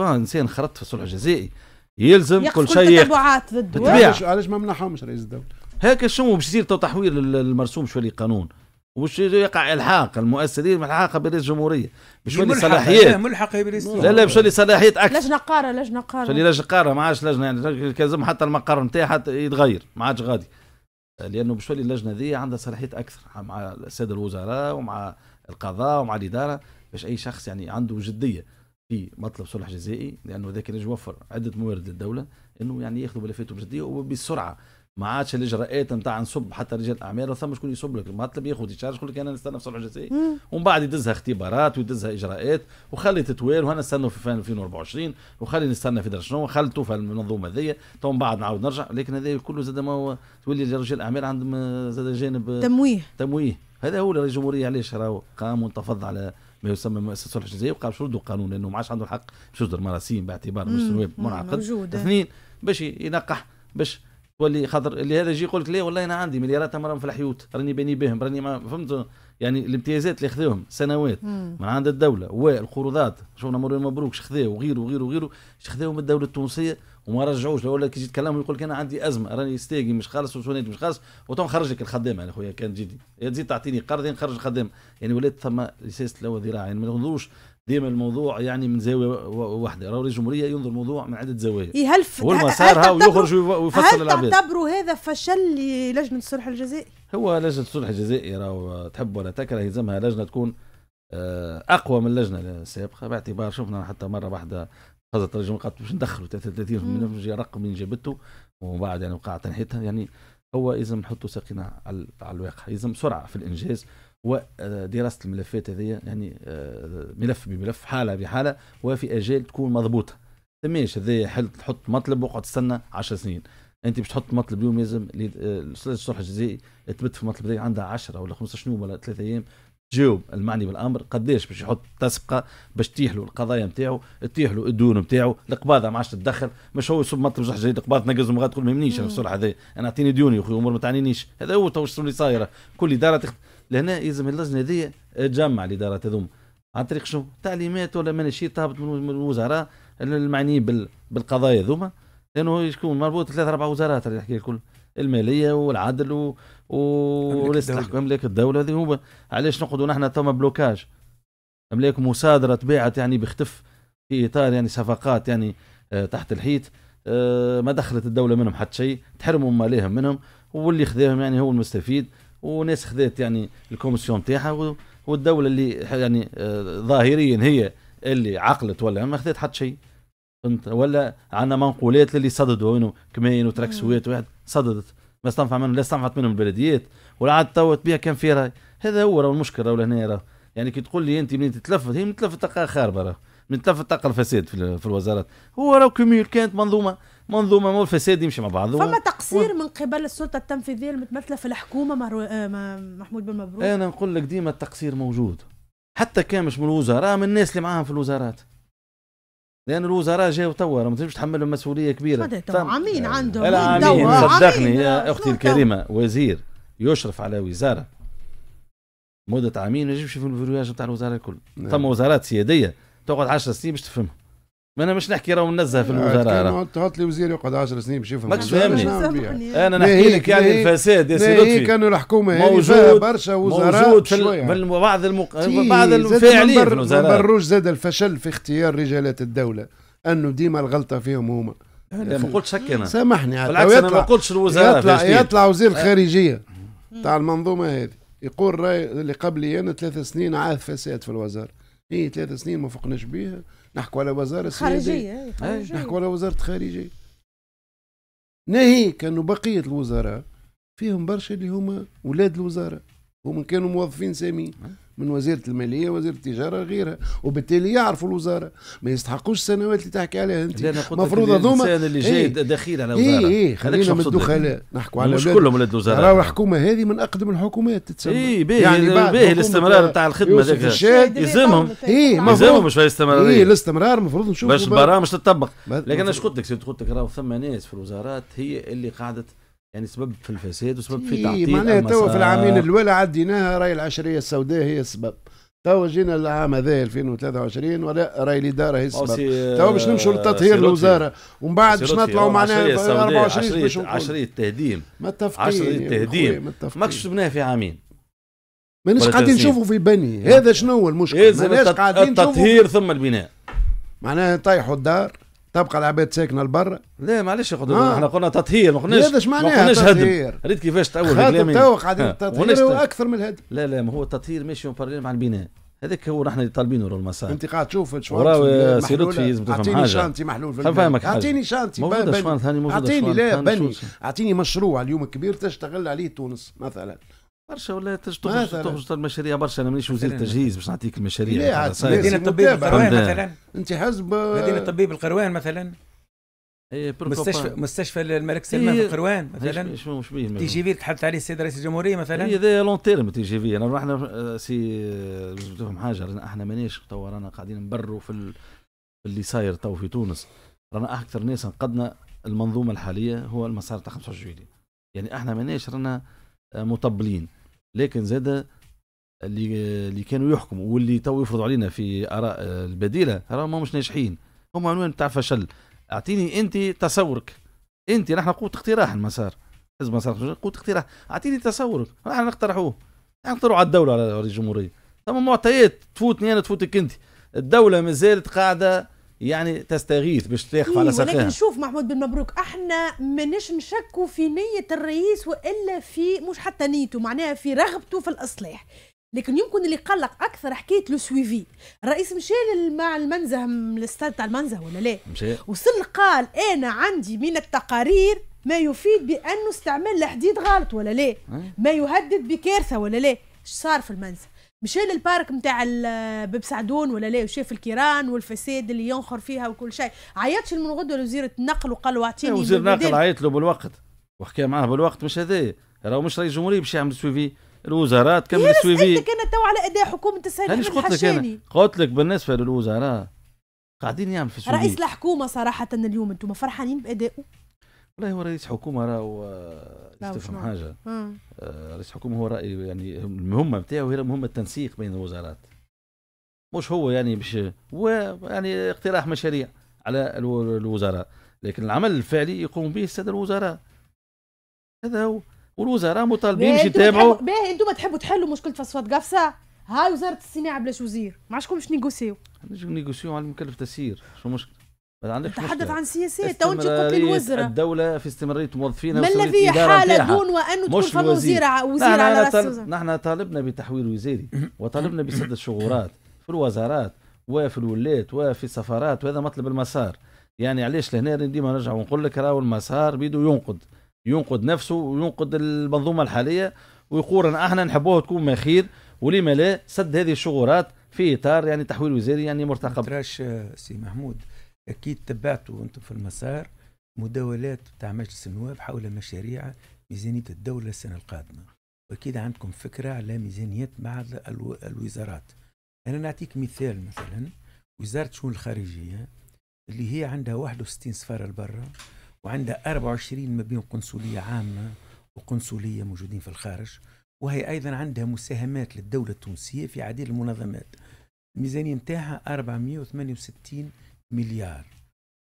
S2: انسان خرجت في الصلح الجزائي يلزم كل شيء تبعات
S1: ضده
S3: علاش ما منحهمش رئيس الدوله
S2: هكا شنو باش يصير تحويل المرسوم شوي قانون وش يقع الحاق المؤسسين ملحقه برئيس الجمهوريه مش لي صلاحيات ملحقه برئيس لا لا مش لي صلاحيات اكثر لجنه
S1: قاره لجنه قاره لي لجنه
S2: قاره ما عادش لجنه يعني كازم حتى المقر نتاعها حتى يتغير ما عادش غادي لانه مش تولي اللجنه ذي عندها صلاحيات اكثر مع الساده الوزراء ومع القضاء ومع الاداره باش اي شخص يعني عنده جديه في مطلب صلح جزائي لانه ذاك يوفر عده موارد للدوله انه يعني ياخذوا ملفاته بجديه وبسرعه ما عادش الاجراءات ايه نتاع نصب حتى رجال اعمال ثم شكون يصب لك المطلب ياخذ يتشارج يقول لك انا نستنى في صلح الجزائر ومن بعد يدزها اختبارات ويدزها اجراءات وخلي تتوال وانا نستنى في 2024 وخلي نستنى في درشنو وخلي توفى المنظومه هذيا تو من بعد نعاود نرجع لكن هذا كله زاد ما هو تولي رجال اعمال عندهم زاد جانب تمويه تمويه هذا هو الجمهوريه علاش راهو قام وانتفض على ما يسمى مؤسسه صلح الجزائي وقام شردوا قانون لانه ما عادش عنده الحق باش يصدر مراسيم باعتبار مش نواب منعقد اثنين باش ينقح باش تولي خاطر اللي هذا يجي يقول لك لا والله انا عندي مليارات امرهم في الحيوط راني باني بهم راني ما فهمت يعني الامتيازات اللي خذوهم سنوات مم. من عند الدوله والقروضات شفنا مرور مبروك شخذاه وغيره وغيره وغيره شخذاه من الدوله التونسيه وما رجعوش ولا كي يجي يتكلم يقول لك انا عندي ازمه راني ستاقي مش خالص وسونيت مش خالص وتو لك الخدامه يا يعني خويا كان جدي يا تزيد تعطيني قرض نخرج الخدامه يعني ولات ثم سياسه الوزراء يعني ما ننظروش ديما الموضوع يعني من زاويه واحده راهو الجمهوريه ينظر الموضوع من عده زوايا
S1: إيه، هل والمسار هاو يخرج
S2: ويفصل هل
S1: تعتبروا هذا فشل للجنه الصلح الجزائي
S2: هو لجنه الصلح الجزائي راهو تحب ولا تكره يلزمها لجنه تكون آه، اقوى من اللجنه السابقه باعتبار شفنا حتى مره واحده خذت الرجل قالت باش ندخلوا 33 رقم من جابته ومن بعد يعني وقع تنحيتها يعني هو يلزم نحطوا ساقنا على الواقع يلزم سرعه في الانجاز ودراسه آه، الملفات هذه يعني آه، ملف بملف حاله بحاله وفي اجال تكون مضبوطه ماشي هذا حل تحط مطلب وقعد تستنى 10 سنين انت باش تحط مطلب اليوم لازم آه، الاستاذ الصلح الجزائي تبت في المطلب هذا عندها 10 ولا 15 يوم ولا 3 ايام تجاوب المعني بالامر قداش باش يحط تسبقه باش تيح له القضايا نتاعو تيح له الديون نتاعو القباضه ما عادش تدخل مش هو يصب مطلب صح جديد قباضه تنقزهم تقول ما يهمنيش انا الصلح هذا انا اعطيني ديوني يا اخي امور ما تعنينيش هذا هو تو اللي صايره كل داره تخدم لهنا يلزم اللجنه هذه آه، تجمع الادارات هذوما عن طريق شنو تعليمات ولا مناشير تهبط من الوزراء المعنيين بالقضايا ذوما لانه يكون مربوط ثلاث اربع وزارات اللي يحكي الكل الماليه والعدل و... و... والاستحقاق املاك الدوله هذه هو علاش نقعدوا نحن ثم بلوكاج املاك مصادره تباعت يعني بيختف في اطار يعني صفقات يعني آه، تحت الحيط آه، ما دخلت الدوله منهم حتى شيء تحرموا ماليهم منهم واللي خذاهم يعني هو المستفيد وناس خذات يعني الكومسيون تاعها والدوله اللي يعني آه، ظاهريا هي اللي عقلت ولا ما خذات حتى شيء فهمت ولا عندنا منقولات اللي صددوا انه كماين وتراكسويات واحد صددت ما استنفع منهم لا استنفعت منهم البلديات ولا عاد تو بها كان في راي هذا هو راه المشكل راه هنا راه يعني كي تقول لي انت منين تتلفت هي متلفت تلقاها خاربه راه من تلف الطاقه الفساد في, في الوزارات هو راه كوميول كانت منظومه منظومه مو الفساد يمشي مع بعض فما تقصير و... من
S1: قبل السلطه التنفيذيه المتمثله في الحكومه مرو... آه، محمود بن مبروك انا
S2: نقول لك ديما التقصير موجود حتى كان مش من الوزراء من الناس اللي معاهم في الوزارات لان الوزراء جاوا توا ما تنجمش تحملهم مسؤوليه كبيره
S1: عمين عندهم عمين صدقني
S2: يا اختي الكريمه وزير يشرف على وزاره مده عامين ما يجيبش في الفرياج نتاع الوزاره الكل ثم نعم. وزارات سياديه تقعد 10 سنين باش تفهمها ما انا مش نحكي راهو منزه في الوزراء
S3: تحط لي وزير يقعد 10 سنين باش يفهم ماكش فاهمني انا نحكي لك يعني الفساد يا سي لطفي كانوا الحكومه موجود برشا وزراء موجود في
S2: بعض المق... بعض الفاعلين
S3: في ما بروش زاد الفشل في اختيار رجالات الدوله انه ديما الغلطه فيهم هما لا ما قلتش هكا انا سامحني حتى بالعكس انا ما قلتش الوزراء يطلع يطلع وزير الخارجيه أه. تاع المنظومه هذه يقول راي اللي قبلي انا ثلاث سنين عاد فساد في الوزاره اي ثلاث سنين ما فقناش بها نحكوا على وزاره خارجيه إيه، خارجيه نحكوا على وزاره خارجيه ناهيك انه بقيه الوزراء فيهم برشا اللي هما ولاد الوزاره هما كانوا موظفين ساميين أه. من وزاره الماليه وزاره التجاره غيرها وبالتالي يعرفوا الوزاره ما يستحقوش السنوات اللي تحكي عليها انت المفروض هذوما الانسان اللي إيه. جاي دخيل على إيه، وزاره اي اي خلينا من الدخلاء نحكوا على مش كلهم ولاد الوزارة راهو الحكومه هذه من اقدم الحكومات تتسمى اي إيه، باهي يعني باهي الاستمرار نتاع الخدمه هذاك يلزمهم اي يلزمهم مش الاستمراريه اي الاستمرار المفروض نشوفوا باش البرامج تطبق لكن انا
S2: شقلت لك قلت لك راهو ثم ناس في الوزارات هي اللي قعدت يعني سبب في الفساد وسبب في تعطيل معناها تو في العامين
S3: الاولى عديناها راي العشريه السوداء هي السبب تو جينا العام هذا 2023 ولا راي الاداره هي السبب تو باش نمشوا للتطهير آه، الوزاره ومن بعد باش نطلعوا معناها 24 عشريه
S2: تهديم متفقين عشريه تهديم
S3: ماكش شفناها في عامين ماناش قاعدين نشوفوا في بني هذا شنو هو المشكل مانيش قاعدين التطهير
S2: ثم البناء
S3: معناها طيحوا الدار تبقى العباد ساكنه لبرا لا معلش آه. احنا قلنا تطهير ما قلناش ما قلناش تطهير
S2: ريت كيفاش تاول كلامي تو يعني. قاعدين آه، تطهير اكثر من الهدم لا لا ما هو التطهير ماشي مع البناء هذاك هو نحن طالبينه لو المسار انت قاعد تشوف شوانت سي لطفي لازم تفهم حاجه شانتي محلول في فهمك اعطيني شانتي موجوده اعطيني لا بني
S3: اعطيني مشروع اليوم كبير تشتغل عليه تونس مثلا برشا ولا تخرج تخرج
S2: المشاريع برشا انا مانيش وزير التجهيز باش نعطيك المشاريع مدينه الطبيب القروان مثلا
S4: انت حزب مدينه الطبيب القروان مثلا إيه، مستشفى مستشفى الملك سلمان في إيه، القروان مثلا تي جي في تحدث عليه السيد رئيس الجمهوريه مثلا هي ذا
S2: لون تيرم تي جي في انا احنا آه، سي لهم آه، حاجه احنا مانيش تو رانا قاعدين نبروا في اللي صاير تو في تونس رانا اكثر ناس انقذنا المنظومه الحاليه هو المسار تاع 25 يعني احنا مانيش رانا آه، مطبلين لكن زاد اللي اللي كانوا يحكموا واللي تو يفرضوا علينا في اراء البديله راهم مش ناجحين هم عنوان بتاع فشل اعطيني انت تصورك انت نحن قوه اقتراح المسار حزب مسار قوه اقتراح اعطيني تصورك نحن نقترحوه نقترحوا على الدوله على الجمهوريه ثم معطيات تفوتني انا تفوتك انت الدوله مازالت قاعده يعني تستغيث باش تخف على ساقها ولكن
S1: شوف محمود بن مبروك احنا ماناش نشكوا في نيه الرئيس والا في مش حتى نيته معناها في رغبته في الاصلاح لكن يمكن اللي قلق اكثر حكايه لو سويفي الرئيس مشى مع المنزه الاستاد تاع المنزه ولا لا مشي وصل قال انا عندي من التقارير ما يفيد بانه استعمال الحديد غلط ولا لا أه. ما يهدد بكارثه ولا لا صار في المنزه مشى للبارك نتاع باب سعدون ولا لا وشاف الكيران والفساد اللي ينخر فيها وكل شيء عيطش من غدوه لوزيرة النقل وقال له اعطيني وزير النقل عيط
S2: له بالوقت وحكى معاه بالوقت مش هذا راهو مش رئيس جمهوريه باش يعمل سويفي الوزارات كمل سويفي كان
S1: تو على اداء حكومه السهل الحشاني قلت لك انا
S2: قلت لك بالنسبه للوزراء قاعدين يعمل في سويفي رئيس
S1: الحكومه صراحه اليوم انتم فرحانين بادائه
S2: والله هو رئيس حكومه راهو تفهم حاجه آه. آه، رئيس حكومه هو راي يعني المهمه نتاعو هي مهمه التنسيق بين الوزارات مش هو يعني باش هو يعني اقتراح مشاريع على الوزراء لكن العمل الفعلي يقوم به الساده الوزراء هذا هو والوزراء مطالبين باش يتابعوا
S1: باهي انتم تحبوا تحلوا مشكله فصفات قفصه هاي وزاره الصناعه بلاش وزير ما عادش نيغوسيو
S2: نيغوسيو على مكلف تسيير شو مشكل ما عندك نتحدث عن سياسات تو انت قلت لي الوزراء الدولة في استمرارية موظفينها ما الذي حال دون وأن تكون فما وزيرة وزير على رأس نحن طالبنا بتحويل وزاري وطالبنا بسد الشغورات في الوزارات وفي الولايات وفي السفارات وهذا مطلب المسار يعني علاش لهنا ديما نرجع ونقول لك راهو المسار بيدو ينقد ينقد نفسه وينقد المنظومة الحالية ويقول احنا نحبوها تكون مخير خير ولما لا سد هذه الشغورات في اطار يعني تحويل وزاري يعني مرتقب. تراش آه، سي محمود اكيد تبعتوا انتم في المسار
S4: مداولات بتاع مجلس النواب حول مشاريع ميزانيه الدوله السنه القادمه واكيد عندكم فكره على ميزانيات بعض الوزارات انا نعطيك مثال مثلا وزاره الشؤون الخارجيه اللي هي عندها 61 سفاره لبرا وعندها 24 ما بين قنصليه عامه وقنصليه موجودين في الخارج وهي ايضا عندها مساهمات للدوله التونسيه في عديد المنظمات الميزانيه نتاعها 468 مليار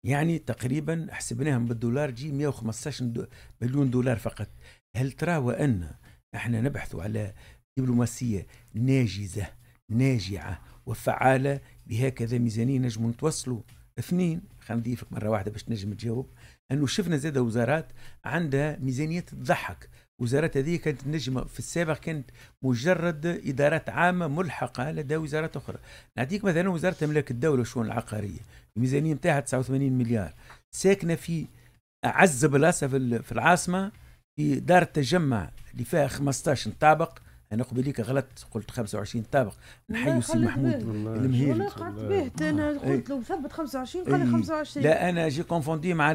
S4: يعني تقريبا حسبناهم بالدولار جي 115 مليون دولار فقط هل ترى وان احنا نبحث على دبلوماسيه ناجزه ناجعه وفعاله بهكذا ميزانيه نجم نتوصلوا اثنين خلينا نضيفك مره واحده باش نجم تجاوب انه شفنا زاده وزارات عندها ميزانيه تضحك وزارات هذه كانت نجمة في السابق كانت مجرد إدارات عامة ملحقة لدى وزارات أخرى نعطيك مثلا وزارة أملاك الدولة والشؤون العقارية الميزانية نتاعها 89 مليار ساكنة في أعز بلاصة في العاصمة في دار التجمع اللي فيها 15 طابق انا قبيليك غلطت قلت 25 طابق من حي سي محمود المهيري انا قعدت به آه. انا قلت
S1: له إيه. ثبت 25 قال لي 25 لا
S4: انا جي كونفوندي مع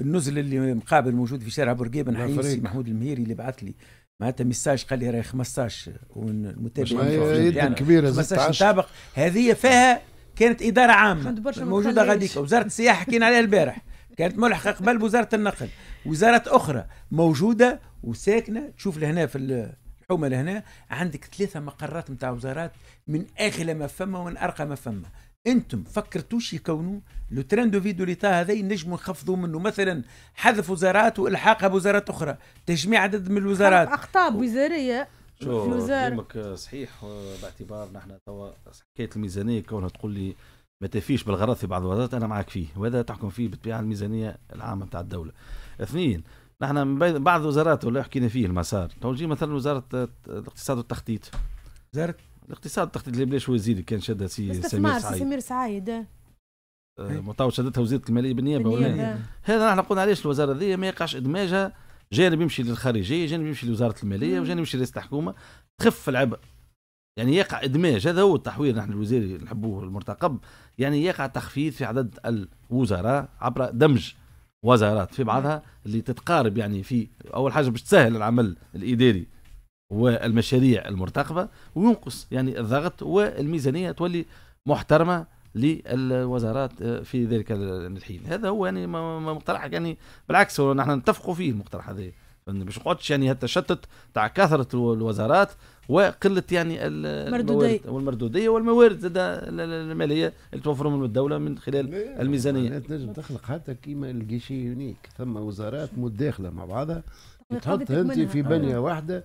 S4: النزل اللي مقابل موجود في شارع بورقيبه نحيو سي محمود المهيري اللي بعث لي معناتها ميساج قال لي راهي 15 والمتابعين يعني كبيره 15 طابق هذه فيها كانت اداره عامه موجوده غاديك وزاره السياحه حكينا عليها البارح كانت ملحقه قبل بوزاره النقل وزارات اخرى موجوده وساكنه تشوف لهنا في الحومه لهنا عندك ثلاثه مقرات نتاع وزارات من اغلى ما فما ومن ارقى ما فما انتم فكرتوش يكونوا لو تران دو ليتا هذا نجموا نخفضوا منه مثلا حذف وزارات والحاقها بوزارات اخرى تجميع عدد من الوزارات
S1: اخطاء وزاريه شو كلامك
S2: صحيح باعتبار نحن توا حكايه الميزانيه كونها تقول لي ما تفيش بالغرض في بعض الوزارات انا معك فيه وهذا تحكم فيه بالطبيعه الميزانيه العامه نتاع الدوله اثنين نحن من بعض الوزارات اللي حكينا فيه المسار تو نجي مثلا وزاره الاقتصاد والتخطيط وزاره الاقتصاد والتخطيط اللي بلاش وزير كان شدها سي سمير سعيد سمير
S1: سعيد آه،
S2: مطاو شدتها وزيره الماليه بالنيابه ولا هذا نحن قلنا علاش الوزاره هذه ما يقعش ادماجها جانب يمشي للخارجيه جانب يمشي لوزاره الماليه وجانب يمشي لرئيس الحكومه تخف العبء يعني يقع ادماج هذا هو التحوير نحن الوزير نحبوه المرتقب يعني يقع تخفيض في عدد الوزراء عبر دمج وزارات في بعضها اللي تتقارب يعني في اول حاجه باش تسهل العمل الاداري والمشاريع المرتقبه وينقص يعني الضغط والميزانيه تولي محترمه للوزارات آه، في ذلك الحين هذا هو يعني مقترح يعني بالعكس نحن نتفقوا فيه المقترح هذا باش نقعدش يعني التشتت تاع كثره الوزارات وقله يعني المردوديه والمردوديه والموارد زاد
S3: الماليه اللي توفرهم من الدوله من خلال يعني الميزانيه تنجم تخلق حتى كيما الجيشي يونيك ثم وزارات متداخله مع بعضها تحط انت في بنيه آه. واحده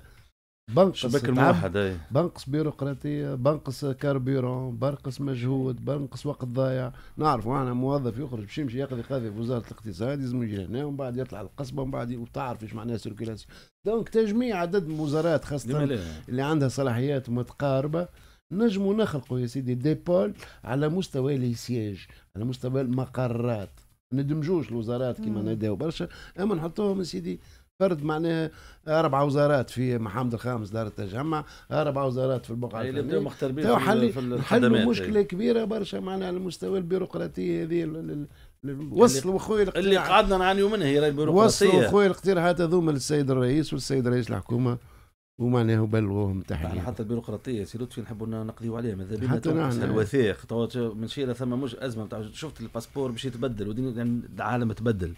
S3: بنقص شبكة الموحد بنقص بيروقراطية بنقص كاربيرون بنقص مجهود بنقص وقت ضايع نعرف انا موظف يخرج باش يمشي يقضي قضيه في وزارة الاقتصاد لازم يجي هنا ومن بعد يطلع القصبة ومن بعد وتعرف ايش معناها سيركيلاسيون دونك تجميع عدد وزارات الوزارات خاصة إيه. اللي عندها صلاحيات متقاربة نجموا نخلقوا يا سيدي ديبول على مستوى لي سياج على مستوى المقرات ندمجوش الوزارات كما نداو برشا اما نحطوهم سيدي فرد معناها اربع وزارات في محمد الخامس دار التجمع اربع وزارات في البقعه يعني الفنيه اللي في, حل... في الخدمات مشكله إيه. كبيره برشا معناها على المستوى البيروقراطي هذه لل... وصلوا اخويا اللي قعدنا نعانيو منها هي البيروقراطيه وصلوا اخويا الاقتراحات هذوما للسيد الرئيس والسيد رئيس الحكومه ومعناه بلغوهم تحيه
S2: حتى البيروقراطيه سي لطفي نحبوا نقضيو عليها ماذا بينا حتى نحن الوثائق من شيء ثم مش ازمه شفت الباسبور باش يتبدل يعني العالم تبدل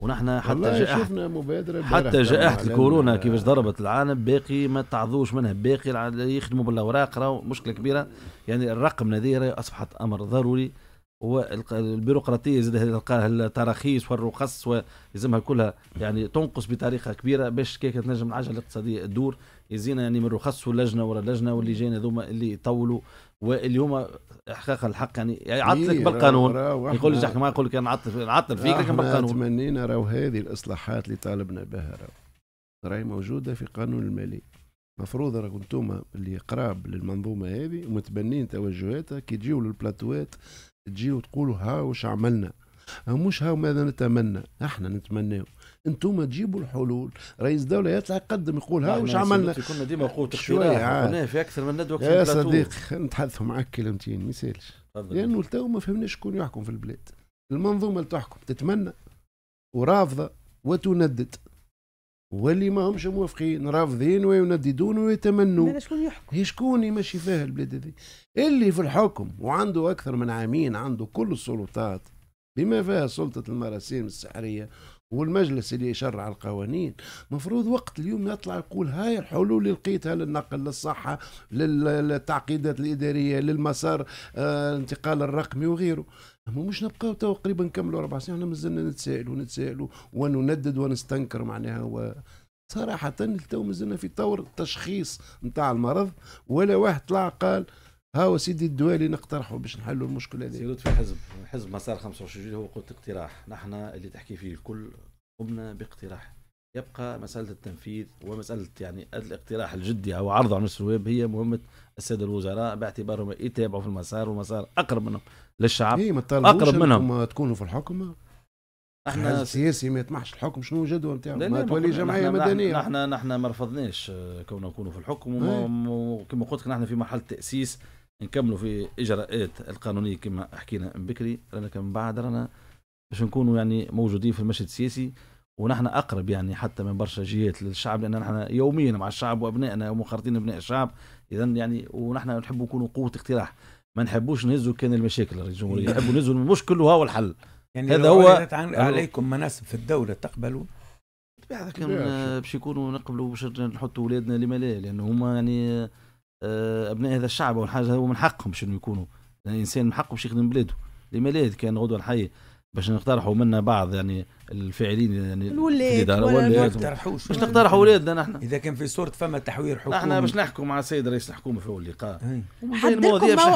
S2: ونحن حتى جائحة شفنا مبادرة حتى جائحة الكورونا كيفاش ضربت العالم باقي ما تعظوش منها باقي يخدموا بالأوراق راهو مشكلة كبيرة يعني الرقم هذه أصبحت أمر ضروري والبيروقراطيه زاد تلقاها التراخيص والرخص ولازمها كلها يعني تنقص بطريقه كبيره باش كيك تنجم العجله الاقتصاديه تدور يزينا يعني من رخص ولجنه ورا لجنه واللي جايين هذوما اللي يطولوا واليوم
S3: احقاق الحق يعني
S1: يعطلك يعني إيه بالقانون يقول لك ما
S2: يقول لك نعطل نعطل فيك لكن بالقانون
S3: تمنينا راهو هذه الاصلاحات اللي طالبنا بها راهو راهي موجوده في قانون المالي مفروض راكم انتم اللي قراب للمنظومه هذه ومتبنين توجهاتها كي تجيو للبلاتوات تجيو تقولوا ها واش عملنا مش هاو ماذا نتمنى احنا نتمناه انتم تجيبوا الحلول رئيس دوله يطلع يقدم يقول ها وش نعم، عملنا كنا ديما قوه اقتراع في اكثر من ندوه يا صديقي نتحدث معك كلمتين ما يسالش لانه ما فهمناش شكون يحكم في البلاد المنظومه اللي تحكم تتمنى ورافضه وتندد واللي ما همش موافقين رافضين وينددون ويتمنوا
S1: شكون يحكم
S3: شكون يمشي فيها البلاد هذه اللي في الحكم وعنده اكثر من عامين عنده كل السلطات بما فيها سلطة المراسيم السحرية والمجلس اللي يشرع القوانين مفروض وقت اليوم يطلع يقول هاي الحلول اللي لقيتها للنقل للصحة للتعقيدات الإدارية للمسار الانتقال آه، الرقمي وغيره أما مش نبقاو تو قريبا نكملوا أربع سنين احنا مازلنا نتسائلوا ونتسائل ونندد ونستنكر معناها و... صراحة تو مازلنا في طور التشخيص نتاع المرض ولا واحد طلع قال ها هو سيدي الدواء اللي نقترحه باش نحلوا المشكل هذا سي لطفي حزب
S2: حزب مسار 25 هو قلت اقتراح نحن اللي تحكي فيه الكل قمنا باقتراح يبقى مسألة التنفيذ ومسألة يعني الاقتراح الجدي أو عرضه على الشباب هي مهمة السادة الوزراء باعتبارهم يتابعوا في المسار والمسار
S3: أقرب منهم للشعب إيه ما أقرب منهم تكونوا في الحكم احنا السياسي ما يطمحش الحكم شنو الجدوى نتاعو ما تولي جمعيه مدنيه
S2: نحن نحن ما رفضناش كون نكونوا في الحكم إيه. وكما قلت لك نحن في مرحله تاسيس نكملوا في اجراءات القانونيه كما حكينا من بكري رانا من بعد رانا باش نكونوا يعني موجودين في المشهد السياسي ونحن اقرب يعني حتى من برشا جهات للشعب لان نحن يوميا مع الشعب وابنائنا ومخرطين ابناء الشعب اذا يعني ونحن نحب نكونوا قوه اقتراح ما نحبوش نهزوا كان المشاكل الجمهوريه نحبوا يعني نهزوا المشكل وهو الحل يعني هذا هو عليكم مناصب في الدوله تقبلوا بالطبيعه كان آه، باش يكونوا نقبلوا باش نحطوا اولادنا لما لا لان هما يعني آه، ابناء هذا الشعب الحاجه هو من حقهم شنو يكونوا يعني الانسان من حقه باش يخدم بلاده لما لا كان غدوه الحيه باش نقترحوا منا بعض يعني الفاعلين يعني الولاد ولا نقترحوش باش نقترحوا ولادنا نحن اذا كان في صورة فما تحوير حكومي نحن باش نحكوا مع السيد رئيس الحكومه في اول لقاء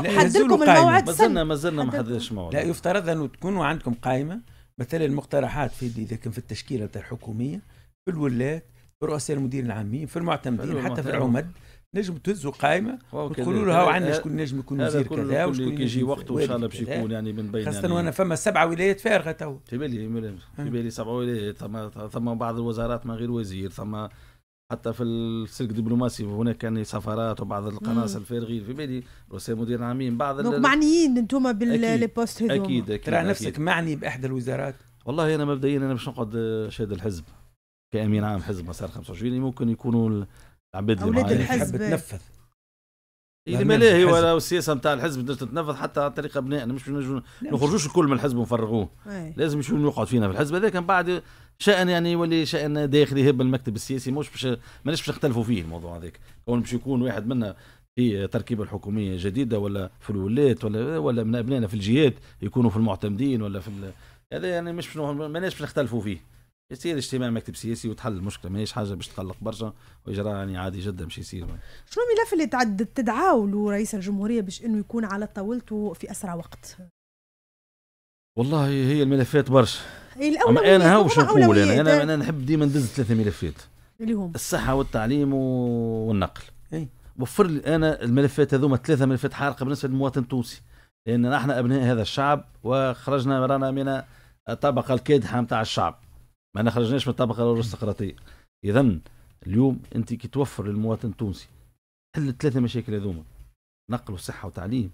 S2: حددكم الموعد مازلنا مازلنا ما حددناش موعد لا
S4: يفترض انه تكونوا عندكم قائمه مثلا المقترحات في اذا كان في التشكيله الحكوميه في الولاد في رؤساء المدير العامين في المعتمدين حتى في العمد نجم تهزوا قائمه وتقولوا له هاو عندنا آه، شكون نجم يكون وزير كذا وشكون كي يجي وقته ان شاء الله باش يكون يعني من بين خاصه يعني وانا
S2: فما سبعه ولايات فارغه تو في بالي في آه. بالي سبعه ولايات ثم ثم بعض الوزارات ما غير وزير ثم حتى في السلك الدبلوماسي هناك يعني سفارات وبعض القناص الفارغين في بالي رؤساء مدير عامين بعض دونك معنيين
S1: انتم بالبوست هذوما اكيد اكيد ترى نفسك
S2: معني باحدى الوزارات والله انا مبدئيا انا باش نقعد آه، شاد الحزب كامين عام حزب مسار 25 ممكن يكونوا عم اللي اولاد الحزب تنفذ الملاهي يعني ما ولا السياسه نتاع الحزب تنجم تتنفذ حتى عن طريق ابنائنا مش نخرجوش الكل من الحزب ونفرغوه إيه. لازم يشوفوا يقعد فينا في الحزب هذاك من بعد شأن يعني يولي شأن داخلي يهب المكتب السياسي مش باش ماناش باش نختلفوا فيه الموضوع هذاك كون باش يكون واحد منا في تركيبه الحكوميه جديده ولا في الولايات ولا ولا من ابنائنا في الجهات يكونوا في المعتمدين ولا في هذا يعني مش ماناش باش نختلفوا فيه يصير اجتماع مكتب سياسي وتحل المشكله ماهيش حاجه باش تقلق برشا واجراء يعني عادي جدا باش يصير
S1: شنو الملف اللي تعد تدعاو له رئيس الجمهوريه باش انه يكون على طاولته في اسرع وقت
S2: والله هي الملفات برشا اما انا هاو شو نقول انا انا, نحب ديما ندز ثلاثه ملفات اللي هم الصحه والتعليم والنقل اي وفر لي انا الملفات هذوما ثلاثه ملفات حارقه بالنسبه للمواطن التونسي لان نحن ابناء هذا الشعب وخرجنا رانا من الطبقه الكادحه نتاع الشعب ما خرجناش من الطبقه الارستقراطيه اذا اليوم انت كي توفر للمواطن التونسي حل الثلاثه مشاكل هذوما نقل وصحه وتعليم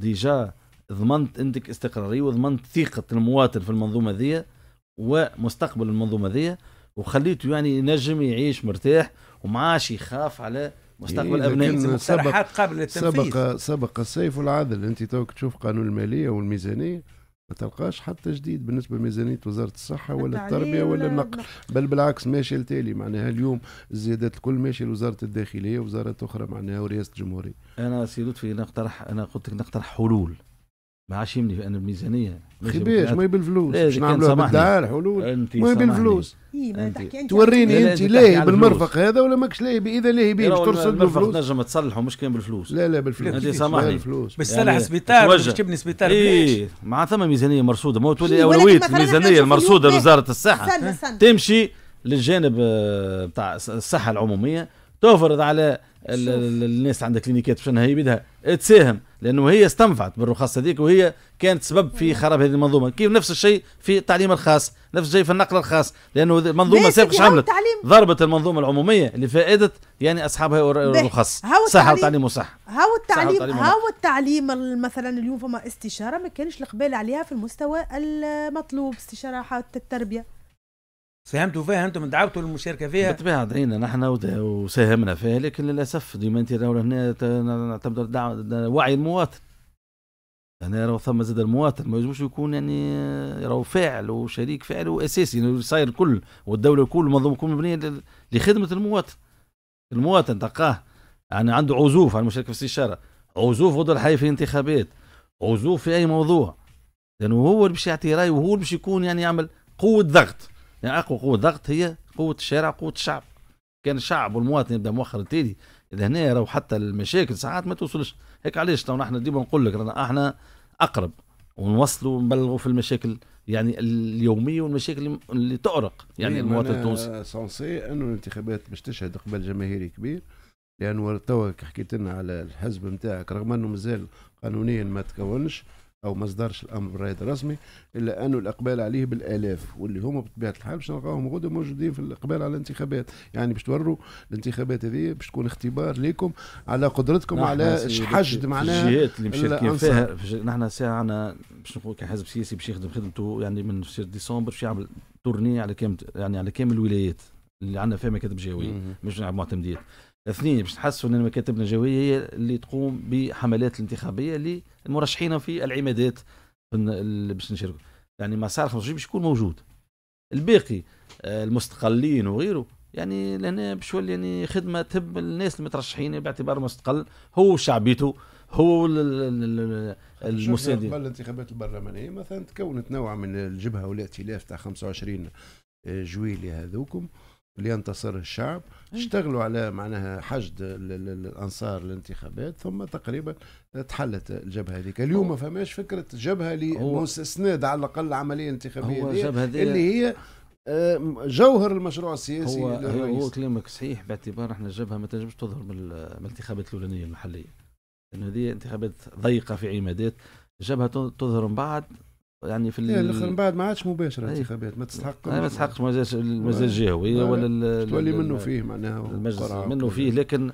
S2: ديجا ضمنت عندك استقراريه وضمنت ثقه المواطن في المنظومه ذي ومستقبل المنظومه ذي وخليته يعني ينجم يعيش مرتاح ومعاش يخاف على مستقبل إيه، ابنائه سبق قبل التنفيذ سبق
S3: سبق السيف العدل انت توك تشوف قانون الماليه والميزانيه ما تلقاش حتى جديد بالنسبه لميزانيه وزاره الصحه ولا التربيه ولا النقل بل بالعكس ماشي التالي معناها اليوم الزيادات الكل ماشي لوزاره الداخليه وزارات اخرى معناها ورئاسه الجمهوريه انا سي لطفي نقترح انا قلت لك نقترح حلول
S2: ما عادش يملي في انا الميزانيه خباش ما بالفلوس باش نعملوها بالدار حلول ما بالفلوس توريني انت لاهي بالمرفق
S3: هذا ولا ماكش لاهي اذا لاهي به باش ترصد بالفلوس
S2: نجم تصلحه مش كان بالفلوس لا لا بالفلوس انت سامحني باش تصلح يعني سبيطار باش تبني سبيطار ايه مع ثم ميزانيه مرصوده ما هو تولي اولويه الميزانيه المرصوده لوزاره الصحه تمشي للجانب آه، بتاع الصحه العموميه تفرض على الناس عندها كلينيكات باش بدها تساهم لانه هي استنفعت بالرخص هذيك وهي كانت سبب في خراب هذه المنظومه كيف نفس الشيء في التعليم الخاص نفس الشيء في النقل الخاص لانه المنظومه سابقا عملت ضربت المنظومه العموميه لفائده يعني اصحابها الرخص صحه وتعليم وصحه
S1: هاو التعليم هاو التعليم, التعليم مثلا اليوم فما استشاره ما كانش القبال عليها في المستوى المطلوب استشاره حتى التربيه
S2: ساهمتوا فيها انتم دعوتوا للمشاركه فيها بالطبيعه دعينا نحن وساهمنا فيها لكن للاسف ديما انت راهو هنا نعتبر وعي المواطن هنا راهو ثم زاد المواطن ما يجبوش يكون يعني راهو فاعل وشريك فاعل واساسي يعني صاير الكل والدوله الكل المنظومه الكل مبنيه لخدمه المواطن المواطن تلقاه يعني عنده عزوف على المشاركه في الاستشاره عزوف ضد الحي في الانتخابات عزوف في اي موضوع لانه يعني هو اللي باش يعطي راي وهو اللي باش يكون يعني يعمل قوه ضغط يعني اقوى قوه ضغط هي قوه الشارع وقوه الشعب كان الشعب والمواطن يبدا مؤخر التالي اذا هنا راهو حتى المشاكل ساعات ما توصلش هيك علاش تو نحن ديما نقول لك رانا احنا اقرب ونوصلوا ونبلغوا في المشاكل يعني اليوميه والمشاكل اللي تؤرق
S3: يعني نعم، المواطن التونسي سونسي انه الانتخابات باش تشهد قبل جماهيري كبير لانه يعني توا حكيت لنا على الحزب نتاعك رغم انه مازال قانونيا ما تكونش او ما صدرش الامر بالرايد الرسمي الا انه الاقبال عليه بالالاف واللي هما بطبيعه الحال باش نلقاهم غدا موجودين في الاقبال على الانتخابات يعني باش توروا الانتخابات هذه باش تكون اختبار لكم على قدرتكم نعم، على حشد معناها الجهات اللي مشاركين فيها
S2: نحن ساعه عنا باش نقول كحزب سياسي باش يخدم خدمته يعني من شهر ديسمبر باش يعمل تورني على كامل يعني على كامل الولايات اللي عندنا فيها مكاتب جويه مش نلعب معتمديات اثنين باش تحسوا ان مكاتبنا الجويه هي اللي تقوم بحملات الانتخابيه اللي المرشحين في العمادات باش نشاركوا يعني مسار 25 باش يكون موجود الباقي آه، المستقلين وغيره يعني لهنا باش يولي يعني خدمه تب الناس المترشحين باعتبار مستقل هو شعبيته هو المساندين قبل
S3: الانتخابات البرلمانيه مثلا تكونت نوع من الجبهه والائتلاف تاع 25 جويلي هذوكم لينتصر الشعب اشتغلوا على معناها حشد الانصار للانتخابات ثم تقريبا تحلت الجبهه هذيك اليوم ما فماش فكره جبهه لمستسند على الاقل عمليه انتخابيه هو اللي هي جوهر المشروع السياسي هو, هو
S2: كلامك صحيح باعتبار احنا الجبهه ما تنجمش تظهر من الانتخابات الاولانيه المحليه لان هذه انتخابات ضيقه في عمادات الجبهه تظهر من بعد يعني في يعني الاخر من بعد ما عادش مباشره الانتخابات إيه. ما تستحق ما تستحقش المجلس الجهوي ولا تولي منه فيه معناها المجلس منه فيه لكن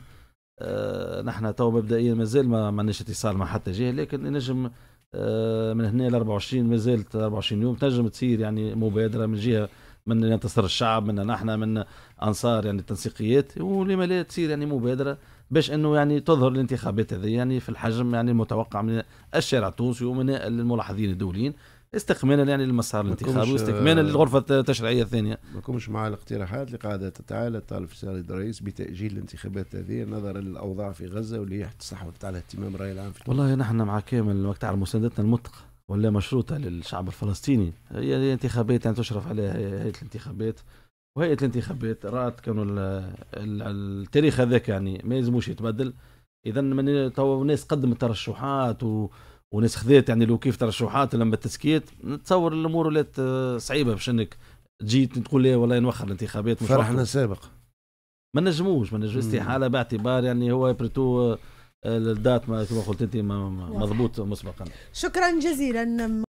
S2: آه نحن تو مبدئيا مازال ما عندناش اتصال مع حتى جهه لكن نجم آه من هنا ل 24 مازال 24 يوم تنجم تصير يعني مبادره من جهه من ينتصر الشعب من نحن من انصار يعني التنسيقيات ولما لا تصير يعني مبادره باش انه يعني تظهر الانتخابات هذه يعني في الحجم يعني المتوقع من الشارع التونسي ومن الملاحظين الدوليين استكمالا يعني للمسار الانتخابي واستكمالا آه، للغرفه التشريعيه
S3: الثانيه. ما كومش مع الاقتراحات اللي قاعده تتعالى تعرف السيد الرئيس بتاجيل الانتخابات هذه نظرا للاوضاع في غزه واللي هي تستحوذت على اهتمام الراي العام في والله
S2: نحن مع كامل وقت على مساندتنا المطلقه ولا مشروطه للشعب الفلسطيني هي انتخابات يعني تشرف عليها هيئه الانتخابات وهيئه الانتخابات رات كانوا التاريخ هذاك يعني ما يلزموش يتبدل اذا من تو الناس قدمت ترشحات و وناس خذيت يعني لو كيف ترشحات لما تسكيت نتصور الامور ولات صعيبه باش انك تجي تقول لي والله نوخر الانتخابات مش فرحنا سابق ما نجموش ما نجموش استحاله باعتبار يعني هو بريتو آه، الدات ما كما قلت انت مضبوط مسبقا
S1: شكرا جزيلا